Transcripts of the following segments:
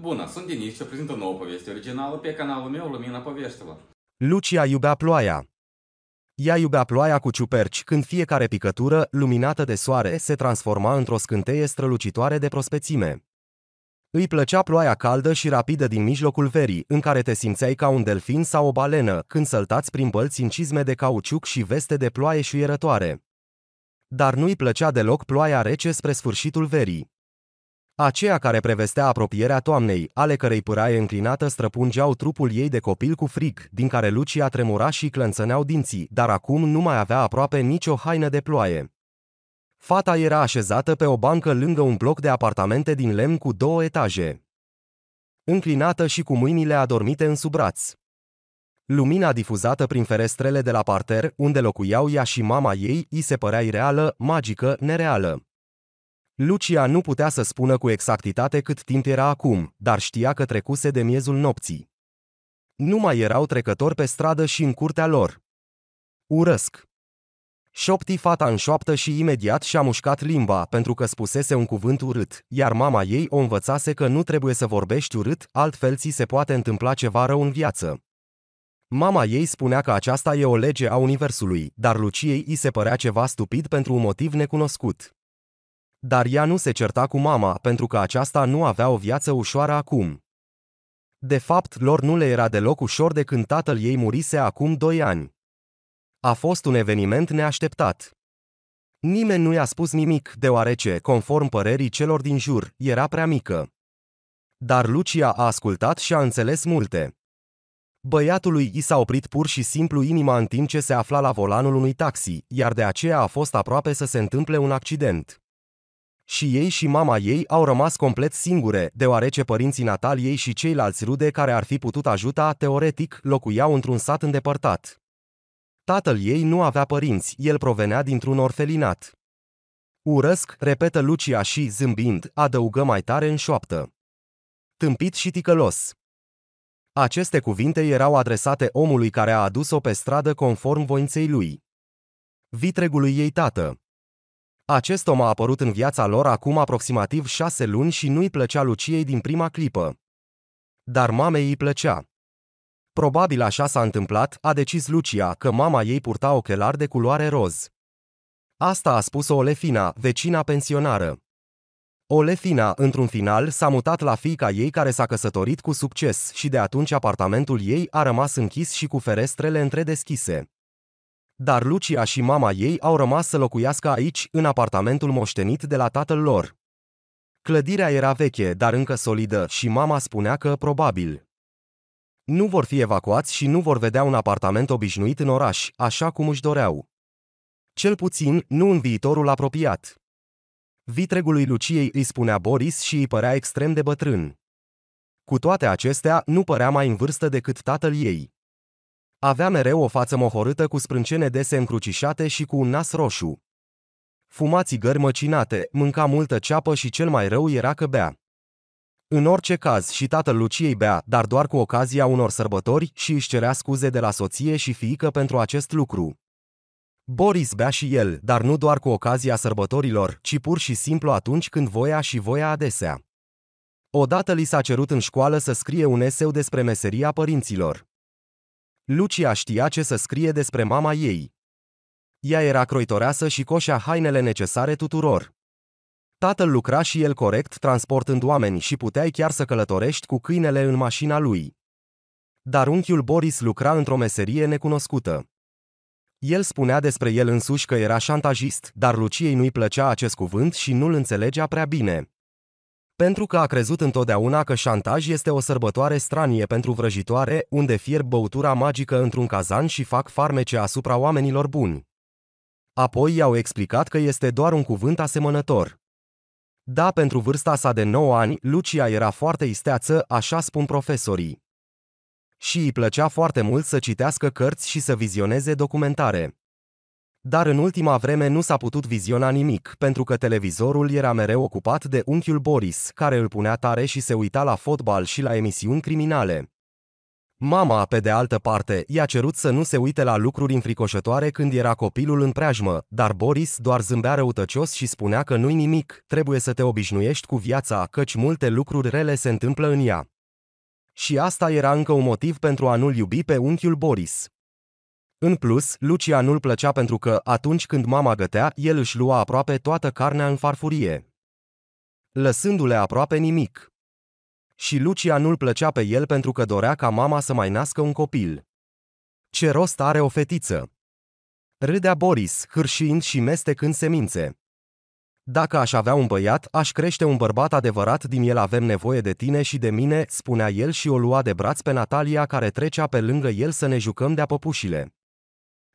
Bună, sunt Denis și prezint o nouă poveste originală pe canalul meu Lumina Poveștilor. Lucia iubea ploaia. Ea iubea ploaia cu ciuperci, când fiecare picătură, luminată de soare, se transforma într-o scânteie strălucitoare de prospețime. Îi plăcea ploaia caldă și rapidă din mijlocul verii, în care te simțeai ca un delfin sau o balenă, când săltați prin bălți în cizme de cauciuc și veste de ploaie șuierătoare. Dar nu-i plăcea deloc ploaia rece spre sfârșitul verii aceea care prevestea apropierea toamnei, ale cărei pâraie înclinată străpungeau trupul ei de copil cu frig, din care Lucia tremura și clănțăneau dinții, dar acum nu mai avea aproape nicio haină de ploaie. Fata era așezată pe o bancă lângă un bloc de apartamente din lemn cu două etaje. Înclinată și cu mâinile adormite în subraț. Lumina difuzată prin ferestrele de la parter, unde locuiau ea și mama ei, îi se părea ireală, magică, nereală. Lucia nu putea să spună cu exactitate cât timp era acum, dar știa că trecuse de miezul nopții. Nu mai erau trecători pe stradă și în curtea lor. Urăsc. Șopti fata în șoaptă și imediat și-a mușcat limba pentru că spusese un cuvânt urât, iar mama ei o învățase că nu trebuie să vorbești urât, altfel ți se poate întâmpla ceva rău în viață. Mama ei spunea că aceasta e o lege a universului, dar Luciei îi se părea ceva stupid pentru un motiv necunoscut. Dar ea nu se certa cu mama pentru că aceasta nu avea o viață ușoară acum. De fapt, lor nu le era deloc ușor de când tatăl ei murise acum doi ani. A fost un eveniment neașteptat. Nimeni nu i-a spus nimic, deoarece, conform părerii celor din jur, era prea mică. Dar Lucia a ascultat și a înțeles multe. Băiatului i s-a oprit pur și simplu inima în timp ce se afla la volanul unui taxi, iar de aceea a fost aproape să se întâmple un accident. Și ei și mama ei au rămas complet singure, deoarece părinții Nataliei și ceilalți rude care ar fi putut ajuta, teoretic, locuiau într-un sat îndepărtat. Tatăl ei nu avea părinți, el provenea dintr-un orfelinat. Urăsc, repetă Lucia și, zâmbind, adăugă mai tare în șoaptă. Tâmpit și ticălos. Aceste cuvinte erau adresate omului care a adus-o pe stradă conform voinței lui. Vitregului ei tată. Acest om a apărut în viața lor acum aproximativ șase luni și nu-i plăcea Luciei din prima clipă. Dar mamei îi plăcea. Probabil așa s-a întâmplat, a decis Lucia că mama ei purta ochelari de culoare roz. Asta a spus-o Olefina, vecina pensionară. Olefina, într-un final, s-a mutat la fiica ei care s-a căsătorit cu succes și de atunci apartamentul ei a rămas închis și cu ferestrele întredeschise dar Lucia și mama ei au rămas să locuiască aici, în apartamentul moștenit de la tatăl lor. Clădirea era veche, dar încă solidă, și mama spunea că probabil nu vor fi evacuați și nu vor vedea un apartament obișnuit în oraș, așa cum își doreau. Cel puțin, nu în viitorul apropiat. Vitregului Luciei îi spunea Boris și îi părea extrem de bătrân. Cu toate acestea, nu părea mai în vârstă decât tatăl ei. Avea mereu o față mohorâtă cu sprâncene dese încrucișate și cu un nas roșu. Fuma țigări măcinate, mânca multă ceapă și cel mai rău era că bea. În orice caz, și tatăl Luciei bea, dar doar cu ocazia unor sărbători și își cerea scuze de la soție și fiică pentru acest lucru. Boris bea și el, dar nu doar cu ocazia sărbătorilor, ci pur și simplu atunci când voia și voia adesea. Odată li s-a cerut în școală să scrie un eseu despre meseria părinților. Lucia știa ce să scrie despre mama ei. Ea era croitoreasă și coșea hainele necesare tuturor. Tatăl lucra și el corect transportând oameni și puteai chiar să călătorești cu câinele în mașina lui. Dar unchiul Boris lucra într-o meserie necunoscută. El spunea despre el însuși că era șantajist, dar Luciei nu-i plăcea acest cuvânt și nu-l înțelegea prea bine pentru că a crezut întotdeauna că șantaj este o sărbătoare stranie pentru vrăjitoare, unde fierb băutura magică într-un cazan și fac farmece asupra oamenilor buni. Apoi i-au explicat că este doar un cuvânt asemănător. Da, pentru vârsta sa de 9 ani, Lucia era foarte isteață, așa spun profesorii. Și îi plăcea foarte mult să citească cărți și să vizioneze documentare dar în ultima vreme nu s-a putut viziona nimic, pentru că televizorul era mereu ocupat de unchiul Boris, care îl punea tare și se uita la fotbal și la emisiuni criminale. Mama, pe de altă parte, i-a cerut să nu se uite la lucruri înfricoșătoare când era copilul în preajmă, dar Boris doar zâmbea răutăcios și spunea că nu-i nimic, trebuie să te obișnuiești cu viața, căci multe lucruri rele se întâmplă în ea. Și asta era încă un motiv pentru a nu-l iubi pe unchiul Boris. În plus, Lucia nu-l plăcea pentru că, atunci când mama gătea, el își lua aproape toată carnea în farfurie, lăsându-le aproape nimic. Și Lucia nu-l plăcea pe el pentru că dorea ca mama să mai nască un copil. Ce rost are o fetiță? Râdea Boris, hârșind și mestecând semințe. Dacă aș avea un băiat, aș crește un bărbat adevărat, din el avem nevoie de tine și de mine, spunea el și o lua de braț pe Natalia care trecea pe lângă el să ne jucăm de-a păpușile.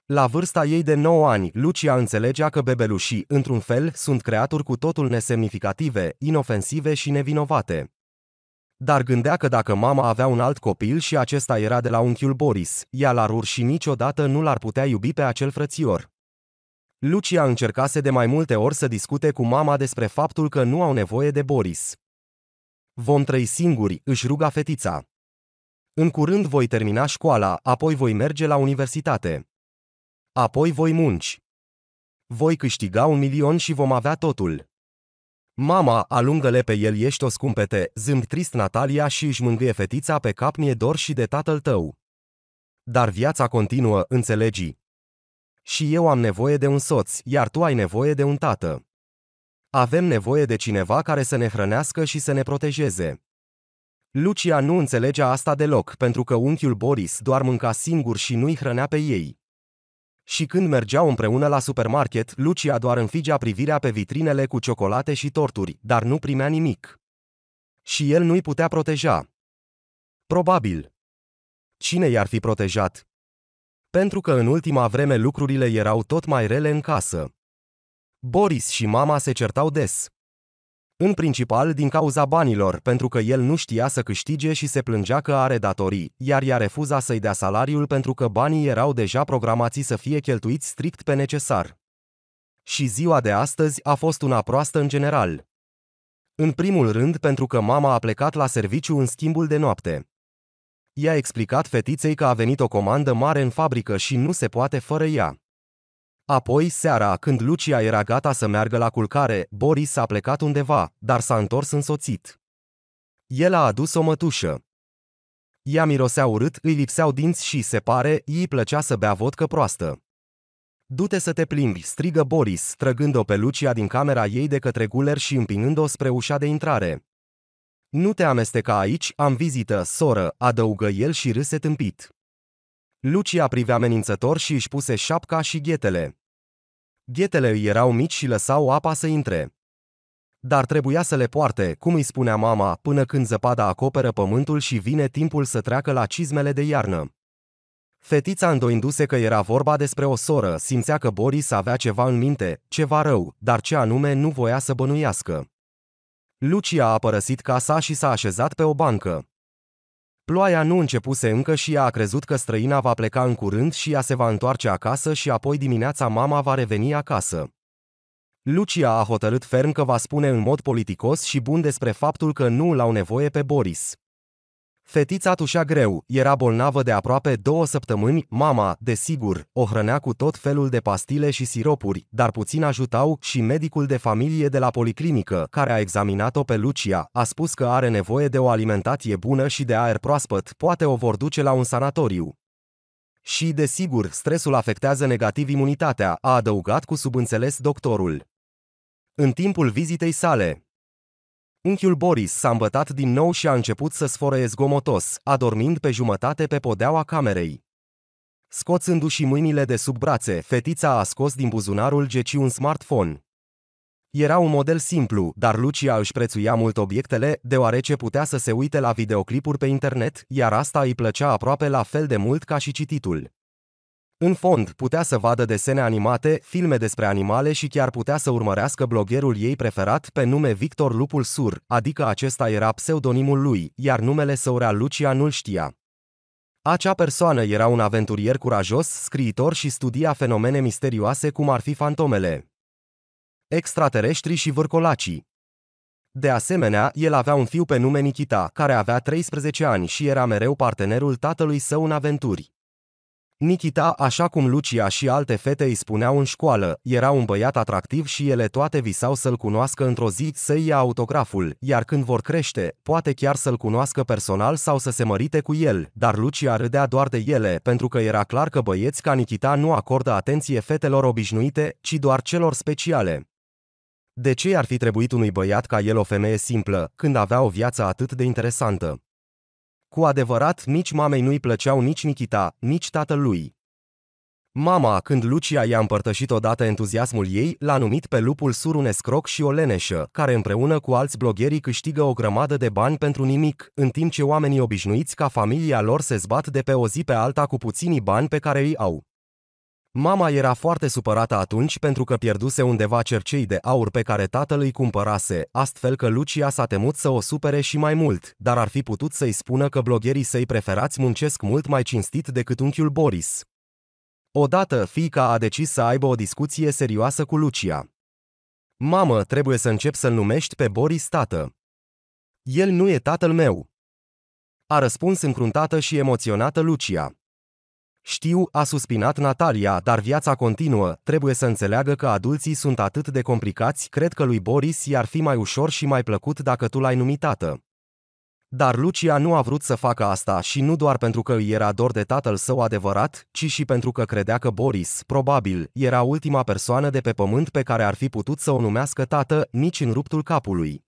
La vârsta ei de 9 ani, Lucia înțelegea că bebelușii, într-un fel, sunt creaturi cu totul nesemnificative, inofensive și nevinovate. Dar gândea că dacă mama avea un alt copil și acesta era de la unchiul Boris, ea l-ar urși niciodată nu l-ar putea iubi pe acel frățior. Lucia încercase de mai multe ori să discute cu mama despre faptul că nu au nevoie de Boris. Vom trăi singuri, își ruga fetița. În curând voi termina școala, apoi voi merge la universitate. Apoi voi munci. Voi câștiga un milion și vom avea totul. Mama, alungă-le pe el, ești o scumpete, zâmb trist Natalia și își mângâie fetița pe cap, mie e dor și de tatăl tău. Dar viața continuă, înțelegi. Și eu am nevoie de un soț, iar tu ai nevoie de un tată. Avem nevoie de cineva care să ne hrănească și să ne protejeze. Lucia nu înțelegea asta deloc, pentru că unchiul Boris doar mânca singur și nu-i hrănea pe ei. Și când mergeau împreună la supermarket, Lucia doar înfigea privirea pe vitrinele cu ciocolate și torturi, dar nu primea nimic. Și el nu-i putea proteja. Probabil. Cine i-ar fi protejat? Pentru că în ultima vreme lucrurile erau tot mai rele în casă. Boris și mama se certau des în principal din cauza banilor, pentru că el nu știa să câștige și se plângea că are datorii, iar ea refuza să-i dea salariul pentru că banii erau deja programați să fie cheltuiți strict pe necesar. Și ziua de astăzi a fost una proastă în general. În primul rând pentru că mama a plecat la serviciu în schimbul de noapte. I-a explicat fetiței că a venit o comandă mare în fabrică și nu se poate fără ea. Apoi, seara, când Lucia era gata să meargă la culcare, Boris a plecat undeva, dar s-a întors însoțit. El a adus o mătușă. Ea mirosea urât, îi lipseau dinți și, se pare, îi plăcea să bea vodcă proastă. Du-te să te plimbi, strigă Boris, trăgând-o pe Lucia din camera ei de către guler și împingând-o spre ușa de intrare. Nu te amesteca aici, am vizită, soră, adăugă el și râse tâmpit. Lucia privea amenințător și își puse șapca și ghetele. Ghetele îi erau mici și lăsau apa să intre. Dar trebuia să le poarte, cum îi spunea mama, până când zăpada acoperă pământul și vine timpul să treacă la cizmele de iarnă. Fetița îndoinduse că era vorba despre o soră, simțea că Boris avea ceva în minte, ceva rău, dar ce anume nu voia să bănuiască. Lucia a părăsit casa și s-a așezat pe o bancă. Ploaia nu începuse încă și ea a crezut că străina va pleca în curând și ea se va întoarce acasă și apoi dimineața mama va reveni acasă. Lucia a hotărât ferm că va spune în mod politicos și bun despre faptul că nu l-au nevoie pe Boris. Fetița tușea greu, era bolnavă de aproape două săptămâni, mama, desigur, o hrănea cu tot felul de pastile și siropuri, dar puțin ajutau și medicul de familie de la policlinică, care a examinat-o pe Lucia, a spus că are nevoie de o alimentație bună și de aer proaspăt, poate o vor duce la un sanatoriu. Și, desigur, stresul afectează negativ imunitatea, a adăugat cu subînțeles doctorul. În timpul vizitei sale, Unchiul Boris s-a îmbătat din nou și a început să sforăie zgomotos, adormind pe jumătate pe podeaua camerei. Scoțându-și mâinile de sub brațe, fetița a scos din buzunarul geci un smartphone. Era un model simplu, dar Lucia își prețuia mult obiectele, deoarece putea să se uite la videoclipuri pe internet, iar asta îi plăcea aproape la fel de mult ca și cititul. În fond, putea să vadă desene animate, filme despre animale și chiar putea să urmărească bloggerul ei preferat pe nume Victor Lupul Sur, adică acesta era pseudonimul lui, iar numele său real Lucia nu-l știa. Acea persoană era un aventurier curajos, scriitor și studia fenomene misterioase cum ar fi fantomele, extraterestri și vârcolacii. De asemenea, el avea un fiu pe nume Nikita, care avea 13 ani și era mereu partenerul tatălui său în aventuri. Nikita, așa cum Lucia și alte fete îi spuneau în școală, era un băiat atractiv și ele toate visau să-l cunoască într-o zi, să ia autograful, iar când vor crește, poate chiar să-l cunoască personal sau să se mărite cu el, dar Lucia râdea doar de ele, pentru că era clar că băieți ca Nikita nu acordă atenție fetelor obișnuite, ci doar celor speciale. De ce ar fi trebuit unui băiat ca el o femeie simplă, când avea o viață atât de interesantă? Cu adevărat, nici mamei nu-i plăceau nici Nikita, nici tatălui. Mama, când Lucia i-a împărtășit odată entuziasmul ei, l-a numit pe lupul scroc și o leneșă, care împreună cu alți blogherii câștigă o grămadă de bani pentru nimic, în timp ce oamenii obișnuiți ca familia lor se zbat de pe o zi pe alta cu puținii bani pe care îi au. Mama era foarte supărată atunci pentru că pierduse undeva cercei de aur pe care tatăl îi cumpărase, astfel că Lucia s-a temut să o supere și mai mult, dar ar fi putut să-i spună că blogherii săi preferați muncesc mult mai cinstit decât unchiul Boris. Odată, fiica a decis să aibă o discuție serioasă cu Lucia. Mamă, trebuie să încep să-l numești pe Boris tată. El nu e tatăl meu. A răspuns încruntată și emoționată Lucia. Știu, a suspinat Natalia, dar viața continuă, trebuie să înțeleagă că adulții sunt atât de complicați, cred că lui Boris i-ar fi mai ușor și mai plăcut dacă tu l-ai numit tată. Dar Lucia nu a vrut să facă asta și nu doar pentru că îi era dor de tatăl său adevărat, ci și pentru că credea că Boris, probabil, era ultima persoană de pe pământ pe care ar fi putut să o numească tată, nici în ruptul capului.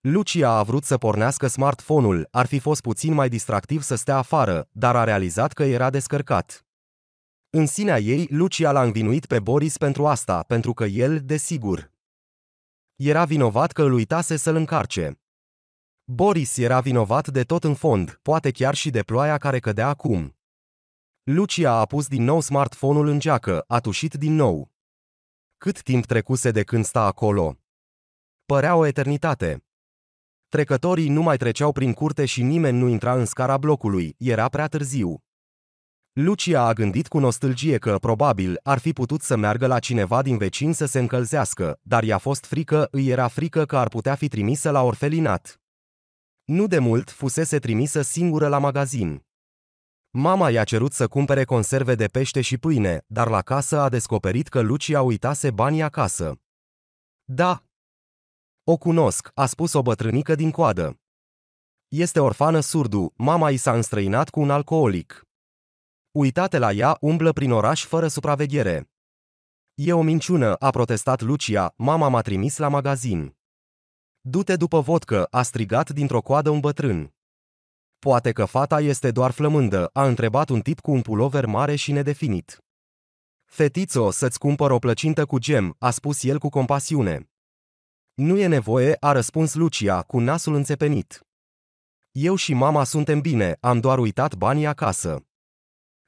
Lucia a vrut să pornească smartphone-ul, ar fi fost puțin mai distractiv să stea afară, dar a realizat că era descărcat. În sinea ei, Lucia l-a învinuit pe Boris pentru asta, pentru că el, desigur, era vinovat că îl uitase să-l încarce. Boris era vinovat de tot în fond, poate chiar și de ploaia care cădea acum. Lucia a pus din nou smartphone-ul în geacă, a tușit din nou. Cât timp trecuse de când sta acolo? Părea o eternitate. Trecătorii nu mai treceau prin curte și nimeni nu intra în scara blocului, era prea târziu. Lucia a gândit cu nostalgie că, probabil, ar fi putut să meargă la cineva din vecin să se încălzească, dar i-a fost frică, îi era frică că ar putea fi trimisă la orfelinat. Nu de mult fusese trimisă singură la magazin. Mama i-a cerut să cumpere conserve de pește și pâine, dar la casă a descoperit că Lucia uitase banii acasă. Da, o cunosc, a spus o bătrânică din coadă. Este orfană surdu, mama i s-a înstrăinat cu un alcoolic. Uitate la ea, umblă prin oraș fără supraveghere. E o minciună, a protestat Lucia, mama m-a trimis la magazin. Du-te după vodcă, a strigat dintr-o coadă un bătrân. Poate că fata este doar flămândă, a întrebat un tip cu un pulover mare și nedefinit. Fetițo, să-ți cumpăr o plăcintă cu gem, a spus el cu compasiune. Nu e nevoie, a răspuns Lucia, cu nasul înțepenit. Eu și mama suntem bine, am doar uitat banii acasă.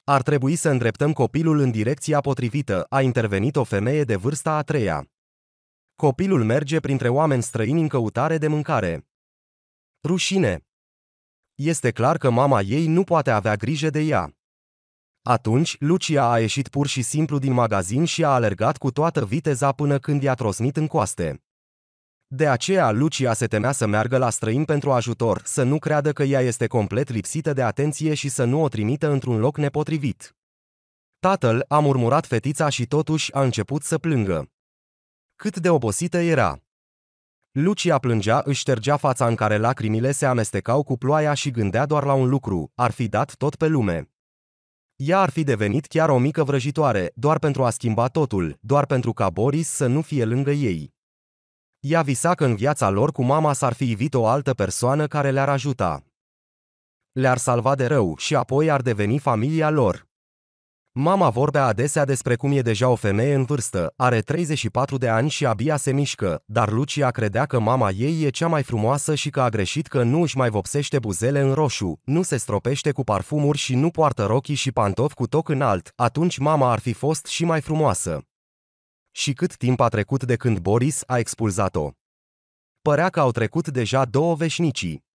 Ar trebui să îndreptăm copilul în direcția potrivită, a intervenit o femeie de vârsta a treia. Copilul merge printre oameni străini în căutare de mâncare. Rușine! Este clar că mama ei nu poate avea grijă de ea. Atunci, Lucia a ieșit pur și simplu din magazin și a alergat cu toată viteza până când i-a trosnit în coaste. De aceea Lucia se temea să meargă la străin pentru ajutor, să nu creadă că ea este complet lipsită de atenție și să nu o trimită într-un loc nepotrivit. Tatăl a murmurat fetița și totuși a început să plângă. Cât de obosită era! Lucia plângea, își ștergea fața în care lacrimile se amestecau cu ploaia și gândea doar la un lucru, ar fi dat tot pe lume. Ea ar fi devenit chiar o mică vrăjitoare, doar pentru a schimba totul, doar pentru ca Boris să nu fie lângă ei. Ea visa că în viața lor cu mama s-ar fi ivit o altă persoană care le-ar ajuta. Le-ar salva de rău și apoi ar deveni familia lor. Mama vorbea adesea despre cum e deja o femeie în vârstă, are 34 de ani și abia se mișcă, dar Lucia credea că mama ei e cea mai frumoasă și că a greșit că nu își mai vopsește buzele în roșu, nu se stropește cu parfumuri și nu poartă rochii și pantofi cu toc înalt, atunci mama ar fi fost și mai frumoasă. Și cât timp a trecut de când Boris a expulzat-o? Părea că au trecut deja două veșnicii.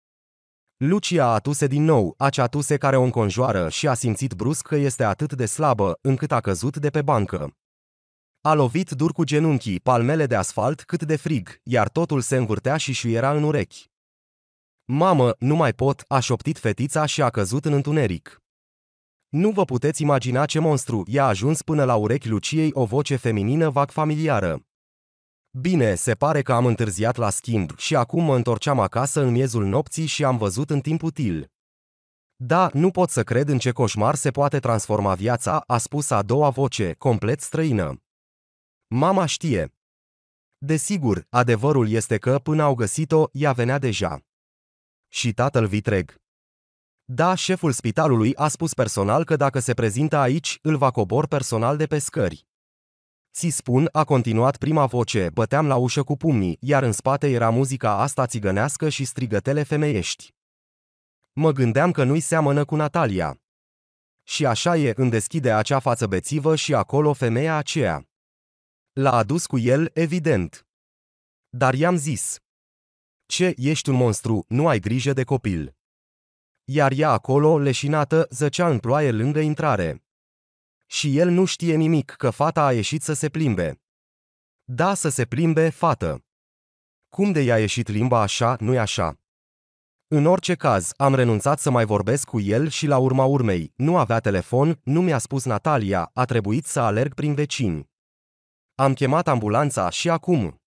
Lucia a atuse din nou, acea tuse care o înconjoară și a simțit brusc că este atât de slabă, încât a căzut de pe bancă. A lovit dur cu genunchii, palmele de asfalt cât de frig, iar totul se învârtea și șuiera în urechi. Mamă, nu mai pot, a șoptit fetița și a căzut în întuneric. Nu vă puteți imagina ce monstru i-a ajuns până la urechi Luciei o voce feminină vag familiară. Bine, se pare că am întârziat la schimb și acum mă întorceam acasă în miezul nopții și am văzut în timp util. Da, nu pot să cred în ce coșmar se poate transforma viața, a spus a doua voce, complet străină. Mama știe. Desigur, adevărul este că, până au găsit-o, ea venea deja. Și tatăl vitreg. Da, șeful spitalului a spus personal că dacă se prezintă aici, îl va cobor personal de pe scări. Ți spun, a continuat prima voce, băteam la ușă cu pumnii, iar în spate era muzica asta țigănească și strigătele femeiești. Mă gândeam că nu-i seamănă cu Natalia. Și așa e, în deschide acea față bețivă și acolo femeia aceea. L-a adus cu el, evident. Dar i-am zis. Ce, ești un monstru, nu ai grijă de copil iar ea acolo, leșinată, zăcea în ploaie lângă intrare. Și el nu știe nimic că fata a ieșit să se plimbe. Da, să se plimbe, fată. Cum de i-a ieșit limba așa, nu-i așa? În orice caz, am renunțat să mai vorbesc cu el și la urma urmei, nu avea telefon, nu mi-a spus Natalia, a trebuit să alerg prin vecini. Am chemat ambulanța și acum.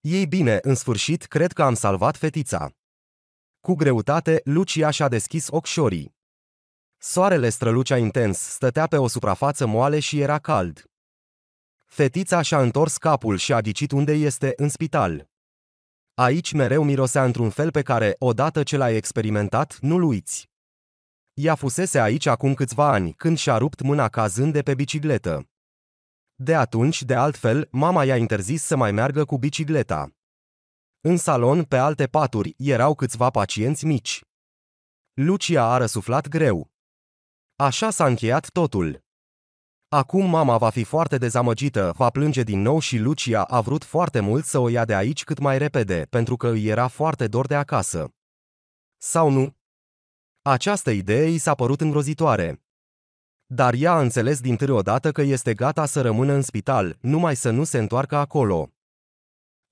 Ei bine, în sfârșit, cred că am salvat fetița. Cu greutate, Lucia și-a deschis ochișorii. Soarele strălucea intens, stătea pe o suprafață moale și era cald. Fetița și-a întors capul și a dicit unde este în spital. Aici mereu mirosea într-un fel pe care, odată ce l-ai experimentat, nu-l uiți. Ea fusese aici acum câțiva ani, când și-a rupt mâna cazând de pe bicicletă. De atunci, de altfel, mama i-a interzis să mai meargă cu bicicleta. În salon, pe alte paturi, erau câțiva pacienți mici. Lucia a răsuflat greu. Așa s-a încheiat totul. Acum mama va fi foarte dezamăgită, va plânge din nou și Lucia a vrut foarte mult să o ia de aici cât mai repede, pentru că îi era foarte dor de acasă. Sau nu? Această idee i s-a părut îngrozitoare. Dar ea a înțeles din târziu odată că este gata să rămână în spital, numai să nu se întoarcă acolo.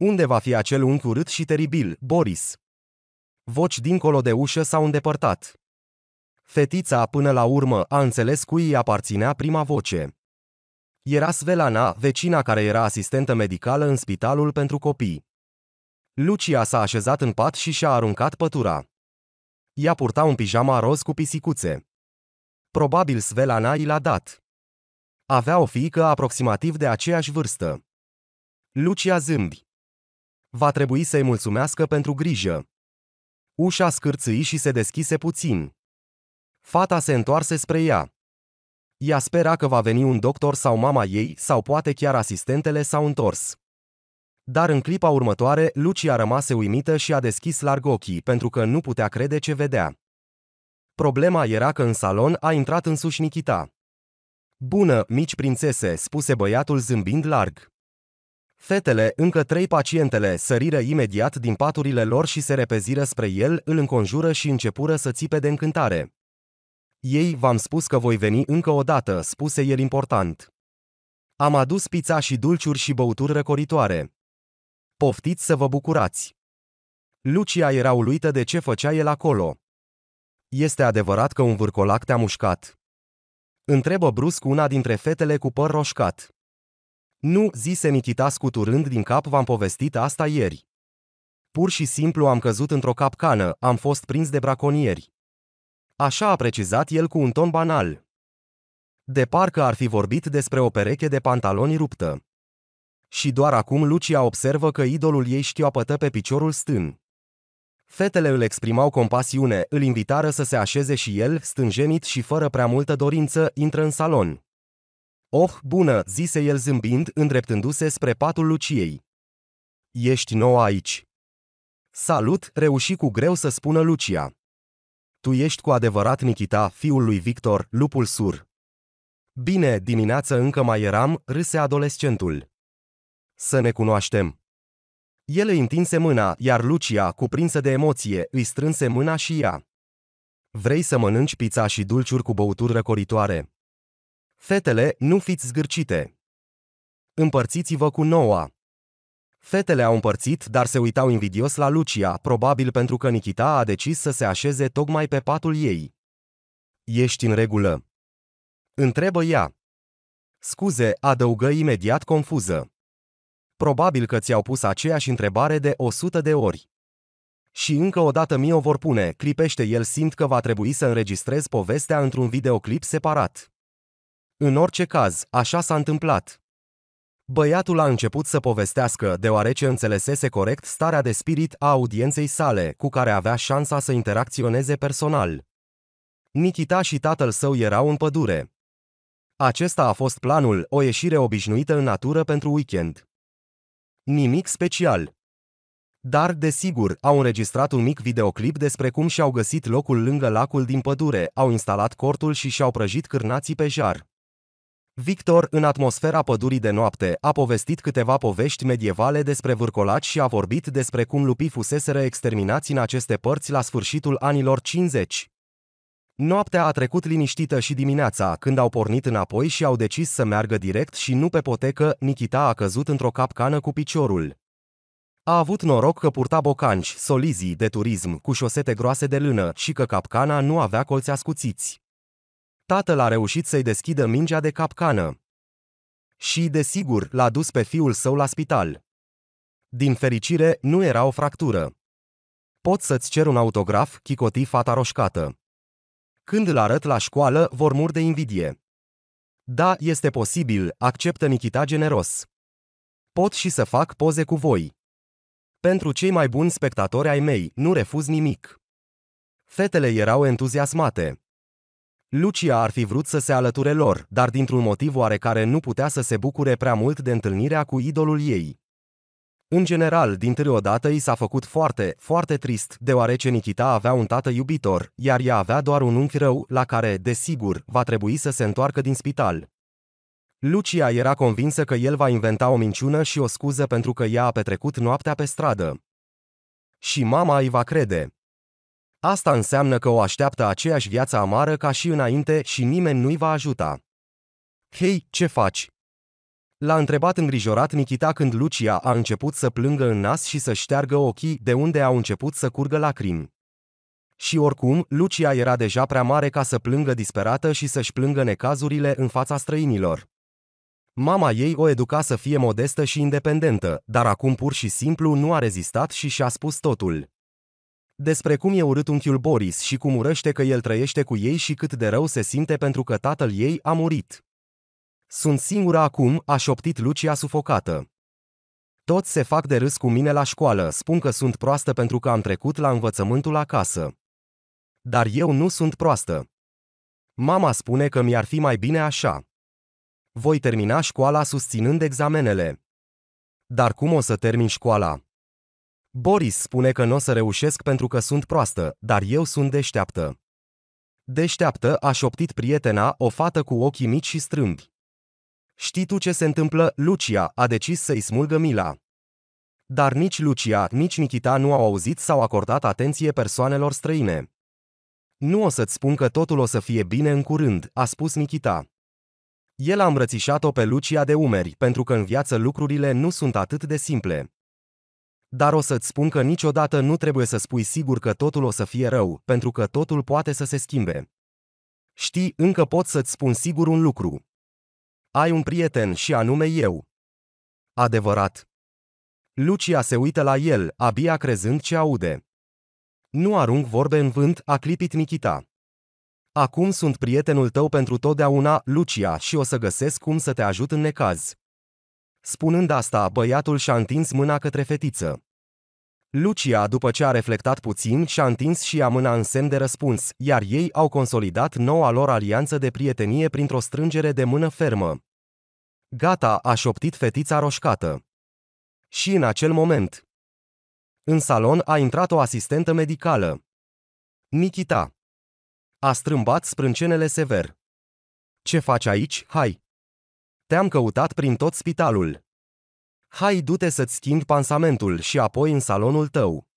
Unde va fi acel unc urât și teribil, Boris? Voci dincolo de ușă s-au îndepărtat. Fetița, până la urmă, a înțeles cui îi aparținea prima voce. Era Svelana, vecina care era asistentă medicală în spitalul pentru copii. Lucia s-a așezat în pat și și-a aruncat pătura. Ea purta un pijama roz cu pisicuțe. Probabil Svelana i l-a dat. Avea o fiică aproximativ de aceeași vârstă. Lucia zâmbi. Va trebui să-i mulțumească pentru grijă. Ușa scârțâi și se deschise puțin. Fata se întoarse spre ea. Ea spera că va veni un doctor sau mama ei, sau poate chiar asistentele s-au întors. Dar în clipa următoare, Lucia rămase uimită și a deschis larg ochii, pentru că nu putea crede ce vedea. Problema era că în salon a intrat însuși Nikita. Bună, mici prințese, spuse băiatul zâmbind larg. Fetele, încă trei pacientele, săriră imediat din paturile lor și se repeziră spre el, îl înconjură și începură să țipe de încântare. Ei v-am spus că voi veni încă o dată, spuse el important. Am adus pizza și dulciuri și băuturi răcoritoare. Poftiți să vă bucurați! Lucia era uluită de ce făcea el acolo. Este adevărat că un vârcolac te-a mușcat. Întrebă brusc una dintre fetele cu păr roșcat. Nu, zise Michita scuturând din cap, v-am povestit asta ieri. Pur și simplu am căzut într-o capcană, am fost prins de braconieri. Așa a precizat el cu un ton banal. De parcă ar fi vorbit despre o pereche de pantaloni ruptă. Și doar acum Lucia observă că idolul ei știoapătă pe piciorul stân. Fetele îl exprimau compasiune, îl invitară să se așeze și el, stânjenit și fără prea multă dorință, intră în salon. Oh, bună, zise el zâmbind, îndreptându-se spre patul Luciei. Ești nou aici. Salut, reuși cu greu să spună Lucia. Tu ești cu adevărat Nikita, fiul lui Victor, lupul sur. Bine, dimineață încă mai eram, râse adolescentul. Să ne cunoaștem. El îi întinse mâna, iar Lucia, cuprinsă de emoție, îi strânse mâna și ea. Vrei să mănânci pizza și dulciuri cu băuturi răcoritoare? Fetele, nu fiți zgârcite! Împărțiți-vă cu noua! Fetele au împărțit, dar se uitau invidios la Lucia, probabil pentru că Nikita a decis să se așeze tocmai pe patul ei. Ești în regulă? Întrebă ea. Scuze, adăugă imediat confuză. Probabil că ți-au pus aceeași întrebare de o sută de ori. Și încă o dată mi-o vor pune, clipește el simt că va trebui să înregistrez povestea într-un videoclip separat. În orice caz, așa s-a întâmplat. Băiatul a început să povestească, deoarece înțelesese corect starea de spirit a audienței sale, cu care avea șansa să interacționeze personal. Nikita și tatăl său erau în pădure. Acesta a fost planul, o ieșire obișnuită în natură pentru weekend. Nimic special. Dar, desigur, au înregistrat un mic videoclip despre cum și-au găsit locul lângă lacul din pădure, au instalat cortul și și-au prăjit cârnații pe jar. Victor, în atmosfera pădurii de noapte, a povestit câteva povești medievale despre vârcolaci și a vorbit despre cum lupii fuseseră exterminați în aceste părți la sfârșitul anilor 50. Noaptea a trecut liniștită și dimineața, când au pornit înapoi și au decis să meargă direct și nu pe potecă, Nikita a căzut într-o capcană cu piciorul. A avut noroc că purta bocanci, solizii de turism, cu șosete groase de lână și că capcana nu avea colți ascuțiți tatăl a reușit să-i deschidă mingea de capcană. Și, desigur, l-a dus pe fiul său la spital. Din fericire, nu era o fractură. Pot să-ți cer un autograf, chicoti fata roșcată. Când îl arăt la școală, vor mur de invidie. Da, este posibil, acceptă Nikita generos. Pot și să fac poze cu voi. Pentru cei mai buni spectatori ai mei, nu refuz nimic. Fetele erau entuziasmate. Lucia ar fi vrut să se alăture lor, dar dintr-un motiv oarecare nu putea să se bucure prea mult de întâlnirea cu idolul ei. În general, din dată i s-a făcut foarte, foarte trist, deoarece Nikita avea un tată iubitor, iar ea avea doar un unchi rău, la care, desigur, va trebui să se întoarcă din spital. Lucia era convinsă că el va inventa o minciună și o scuză pentru că ea a petrecut noaptea pe stradă. Și mama îi va crede. Asta înseamnă că o așteaptă aceeași viață amară ca și înainte și nimeni nu-i va ajuta. Hei, ce faci? L-a întrebat îngrijorat Nikita când Lucia a început să plângă în nas și să șteargă ochii de unde au început să curgă lacrimi. Și oricum, Lucia era deja prea mare ca să plângă disperată și să-și plângă necazurile în fața străinilor. Mama ei o educa să fie modestă și independentă, dar acum pur și simplu nu a rezistat și și-a spus totul despre cum e urât unchiul Boris și cum urăște că el trăiește cu ei și cât de rău se simte pentru că tatăl ei a murit. Sunt singură acum, a șoptit Lucia sufocată. Toți se fac de râs cu mine la școală, spun că sunt proastă pentru că am trecut la învățământul acasă. Dar eu nu sunt proastă. Mama spune că mi-ar fi mai bine așa. Voi termina școala susținând examenele. Dar cum o să termin școala? Boris spune că nu o să reușesc pentru că sunt proastă, dar eu sunt deșteaptă. Deșteaptă a șoptit prietena, o fată cu ochii mici și strâmbi. Știi tu ce se întâmplă? Lucia a decis să-i smulgă mila. Dar nici Lucia, nici Nikita nu au auzit sau acordat atenție persoanelor străine. Nu o să-ți spun că totul o să fie bine în curând, a spus Nikita. El a îmbrățișat-o pe Lucia de umeri, pentru că în viață lucrurile nu sunt atât de simple. Dar o să-ți spun că niciodată nu trebuie să spui sigur că totul o să fie rău, pentru că totul poate să se schimbe. Știi, încă pot să-ți spun sigur un lucru. Ai un prieten și anume eu. Adevărat. Lucia se uită la el, abia crezând ce aude. Nu arunc vorbe în vânt, a clipit Nikita. Acum sunt prietenul tău pentru totdeauna, Lucia, și o să găsesc cum să te ajut în necaz. Spunând asta, băiatul și-a întins mâna către fetiță. Lucia, după ce a reflectat puțin, și-a întins și ea mâna în semn de răspuns, iar ei au consolidat noua lor alianță de prietenie printr-o strângere de mână fermă. Gata, a șoptit fetița roșcată. Și în acel moment. În salon a intrat o asistentă medicală. Nikita. A strâmbat sprâncenele sever. Ce faci aici, hai? Te-am căutat prin tot spitalul. Hai, du-te să-ți schimbi pansamentul și apoi în salonul tău.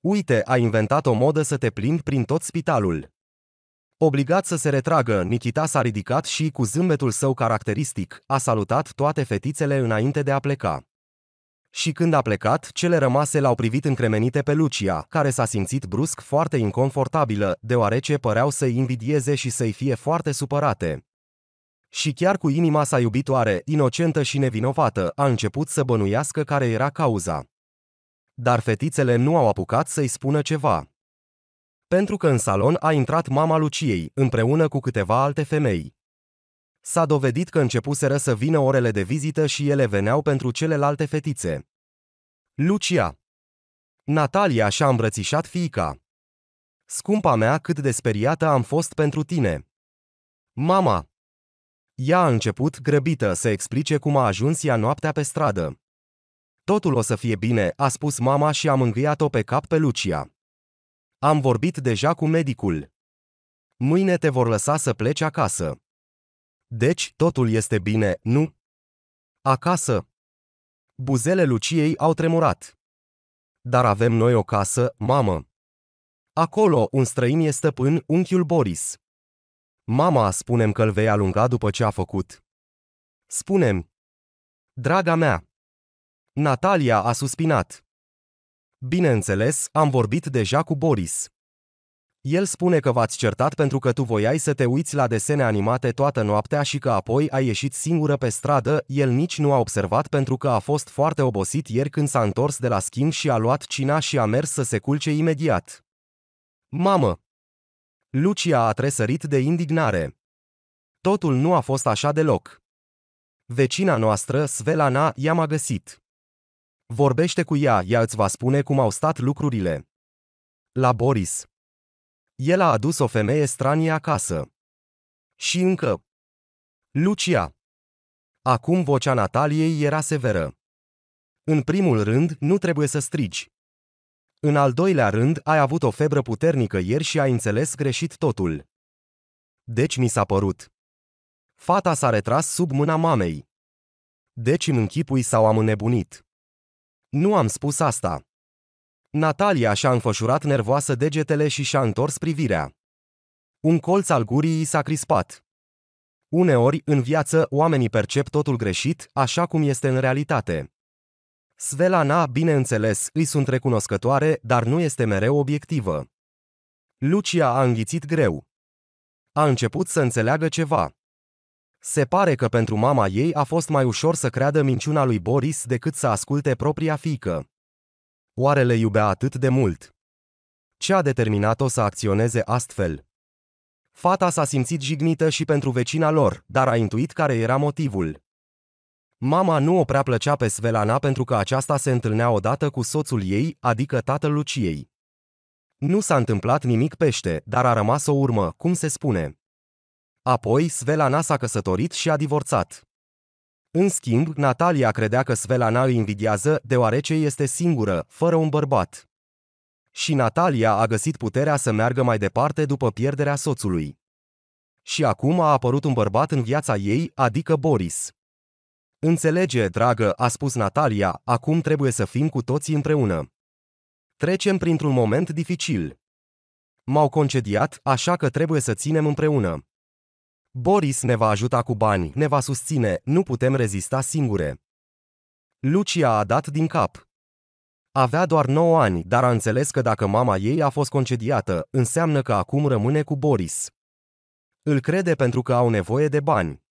Uite, a inventat o modă să te plimbi prin tot spitalul. Obligat să se retragă, Nikita s-a ridicat și, cu zâmbetul său caracteristic, a salutat toate fetițele înainte de a pleca. Și când a plecat, cele rămase l-au privit încremenite pe Lucia, care s-a simțit brusc foarte inconfortabilă, deoarece păreau să-i invidieze și să-i fie foarte supărate. Și chiar cu inima sa iubitoare, inocentă și nevinovată, a început să bănuiască care era cauza. Dar fetițele nu au apucat să-i spună ceva. Pentru că în salon a intrat mama Luciei, împreună cu câteva alte femei. S-a dovedit că începuseră să vină orele de vizită și ele veneau pentru celelalte fetițe. Lucia Natalia și-a îmbrățișat fiica. Scumpa mea, cât de speriată am fost pentru tine. Mama, ea a început, grăbită, să explice cum a ajuns ea noaptea pe stradă. Totul o să fie bine, a spus mama și a mângâiat-o pe cap pe Lucia. Am vorbit deja cu medicul. Mâine te vor lăsa să pleci acasă. Deci, totul este bine, nu? Acasă. Buzele Luciei au tremurat. Dar avem noi o casă, mamă. Acolo, un străin e stăpân, unchiul Boris. Mama, spunem că îl vei alunga după ce a făcut. Spunem. Draga mea. Natalia a suspinat. Bineînțeles, am vorbit deja cu Boris. El spune că v-ați certat pentru că tu voiai să te uiți la desene animate toată noaptea și că apoi ai ieșit singură pe stradă, el nici nu a observat pentru că a fost foarte obosit ieri când s-a întors de la schimb și a luat cina și a mers să se culce imediat. Mamă, Lucia a tresărit de indignare. Totul nu a fost așa deloc. Vecina noastră, Svelana, i-a m găsit. Vorbește cu ea, ea îți va spune cum au stat lucrurile. La Boris. El a adus o femeie stranie acasă. Și încă. Lucia. Acum vocea Nataliei era severă. În primul rând, nu trebuie să strigi. În al doilea rând, ai avut o febră puternică ieri și ai înțeles greșit totul. Deci mi s-a părut. Fata s-a retras sub mâna mamei. Deci îmi închipui sau am înnebunit. Nu am spus asta. Natalia și-a înfășurat nervoasă degetele și și-a întors privirea. Un colț al gurii i s-a crispat. Uneori, în viață, oamenii percep totul greșit, așa cum este în realitate. Svelana, bineînțeles, îi sunt recunoscătoare, dar nu este mereu obiectivă. Lucia a înghițit greu. A început să înțeleagă ceva. Se pare că pentru mama ei a fost mai ușor să creadă minciuna lui Boris decât să asculte propria fiică. Oare le iubea atât de mult? Ce a determinat-o să acționeze astfel? Fata s-a simțit jignită și pentru vecina lor, dar a intuit care era motivul. Mama nu o prea plăcea pe Svelana pentru că aceasta se întâlnea odată cu soțul ei, adică tatăl Luciei. Nu s-a întâmplat nimic pește, dar a rămas o urmă, cum se spune. Apoi, Svelana s-a căsătorit și a divorțat. În schimb, Natalia credea că Svelana îi invidiază deoarece este singură, fără un bărbat. Și Natalia a găsit puterea să meargă mai departe după pierderea soțului. Și acum a apărut un bărbat în viața ei, adică Boris. Înțelege, dragă, a spus Natalia, acum trebuie să fim cu toții împreună. Trecem printr-un moment dificil. M-au concediat, așa că trebuie să ținem împreună. Boris ne va ajuta cu bani, ne va susține, nu putem rezista singure. Lucia a dat din cap. Avea doar 9 ani, dar a înțeles că dacă mama ei a fost concediată, înseamnă că acum rămâne cu Boris. Îl crede pentru că au nevoie de bani.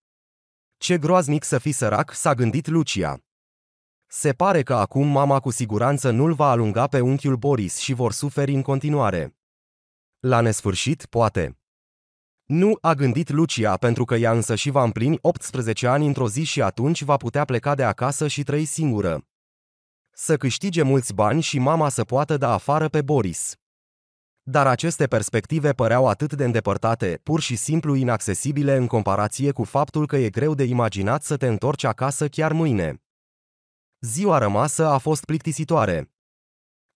Ce groaznic să fii sărac, s-a gândit Lucia. Se pare că acum mama cu siguranță nu-l va alunga pe unchiul Boris și vor suferi în continuare. La nesfârșit, poate. Nu, a gândit Lucia, pentru că ea însă și va împlini 18 ani într-o zi și atunci va putea pleca de acasă și trăi singură. Să câștige mulți bani și mama să poată da afară pe Boris dar aceste perspective păreau atât de îndepărtate, pur și simplu inaccesibile în comparație cu faptul că e greu de imaginat să te întorci acasă chiar mâine. Ziua rămasă a fost plictisitoare.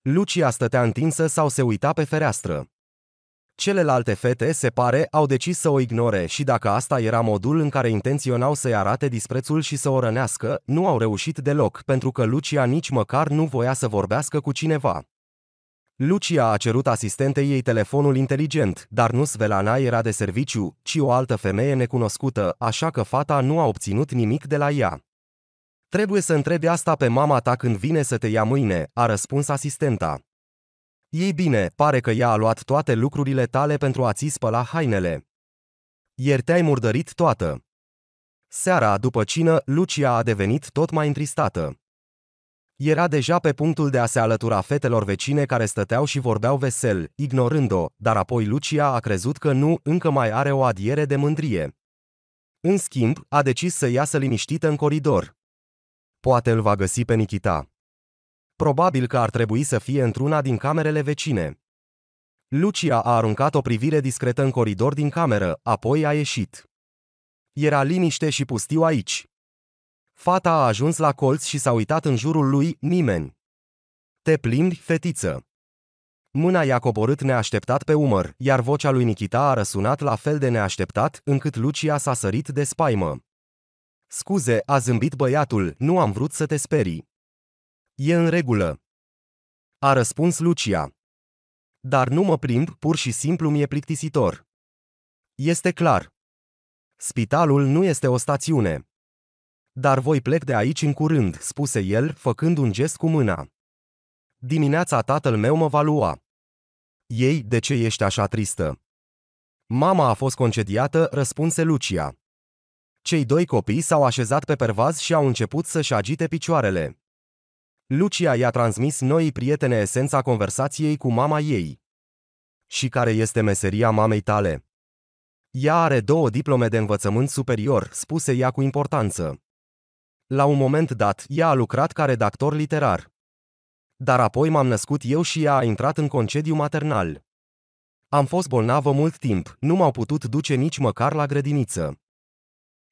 Lucia stătea întinsă sau se uita pe fereastră. Celelalte fete, se pare, au decis să o ignore și dacă asta era modul în care intenționau să-i arate disprețul și să o rănească, nu au reușit deloc, pentru că Lucia nici măcar nu voia să vorbească cu cineva. Lucia a cerut asistentei ei telefonul inteligent, dar nu Svelana era de serviciu, ci o altă femeie necunoscută, așa că fata nu a obținut nimic de la ea. Trebuie să întrebi asta pe mama ta când vine să te ia mâine, a răspuns asistenta. Ei bine, pare că ea a luat toate lucrurile tale pentru a ți spăla hainele. Ieri te-ai murdărit toată. Seara după cină, Lucia a devenit tot mai întristată. Era deja pe punctul de a se alătura fetelor vecine care stăteau și vorbeau vesel, ignorând-o, dar apoi Lucia a crezut că nu, încă mai are o adiere de mândrie. În schimb, a decis să iasă liniștită în coridor. Poate îl va găsi pe Nikita. Probabil că ar trebui să fie într-una din camerele vecine. Lucia a aruncat o privire discretă în coridor din cameră, apoi a ieșit. Era liniște și pustiu aici. Fata a ajuns la colț și s-a uitat în jurul lui, nimeni. Te plimbi, fetiță. Mâna i-a coborât neașteptat pe umăr, iar vocea lui Nikita a răsunat la fel de neașteptat, încât Lucia s-a sărit de spaimă. Scuze, a zâmbit băiatul, nu am vrut să te sperii. E în regulă. A răspuns Lucia. Dar nu mă plimb, pur și simplu mi-e plictisitor. Este clar. Spitalul nu este o stațiune. Dar voi plec de aici în curând, spuse el, făcând un gest cu mâna. Dimineața tatăl meu mă va lua. Ei, de ce ești așa tristă? Mama a fost concediată, răspunse Lucia. Cei doi copii s-au așezat pe pervaz și au început să-și agite picioarele. Lucia i-a transmis noii prietene esența conversației cu mama ei. Și care este meseria mamei tale? Ea are două diplome de învățământ superior, spuse ea cu importanță. La un moment dat, ea a lucrat ca redactor literar. Dar apoi m-am născut eu și ea a intrat în concediu maternal. Am fost bolnavă mult timp, nu m-au putut duce nici măcar la grădiniță.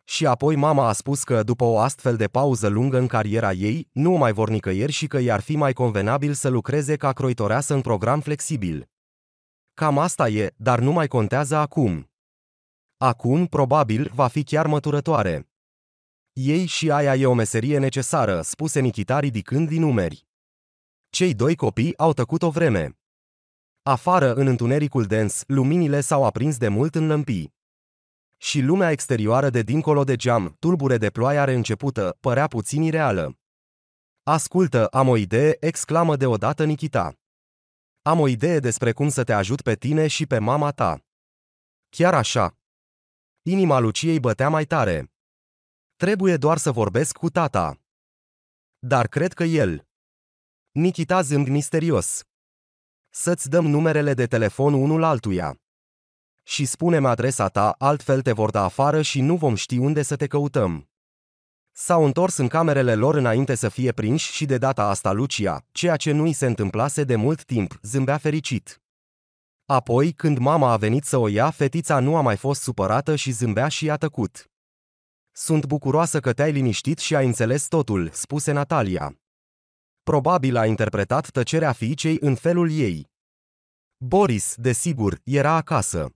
Și apoi mama a spus că, după o astfel de pauză lungă în cariera ei, nu o mai vor nicăieri și că i-ar fi mai convenabil să lucreze ca croitoreasă în program flexibil. Cam asta e, dar nu mai contează acum. Acum, probabil, va fi chiar măturătoare. Ei și aia e o meserie necesară, spuse Nichita ridicând din umeri. Cei doi copii au tăcut o vreme. Afară, în întunericul dens, luminile s-au aprins de mult în lămpii. Și lumea exterioară de dincolo de geam, tulbure de ploaie începută, părea puțin ireală. Ascultă, am o idee, exclamă deodată Nikita. Am o idee despre cum să te ajut pe tine și pe mama ta. Chiar așa. Inima Luciei bătea mai tare. Trebuie doar să vorbesc cu tata. Dar cred că el. Nikita zâmbi misterios. Să-ți dăm numerele de telefon unul altuia. Și spunem adresa ta, altfel te vor da afară și nu vom ști unde să te căutăm. S-au întors în camerele lor înainte să fie prinși și de data asta Lucia, ceea ce nu i se întâmplase de mult timp, zâmbea fericit. Apoi, când mama a venit să o ia, fetița nu a mai fost supărată și zâmbea și a tăcut. Sunt bucuroasă că te-ai liniștit și ai înțeles totul, spuse Natalia. Probabil a interpretat tăcerea fiicei în felul ei. Boris, desigur, era acasă.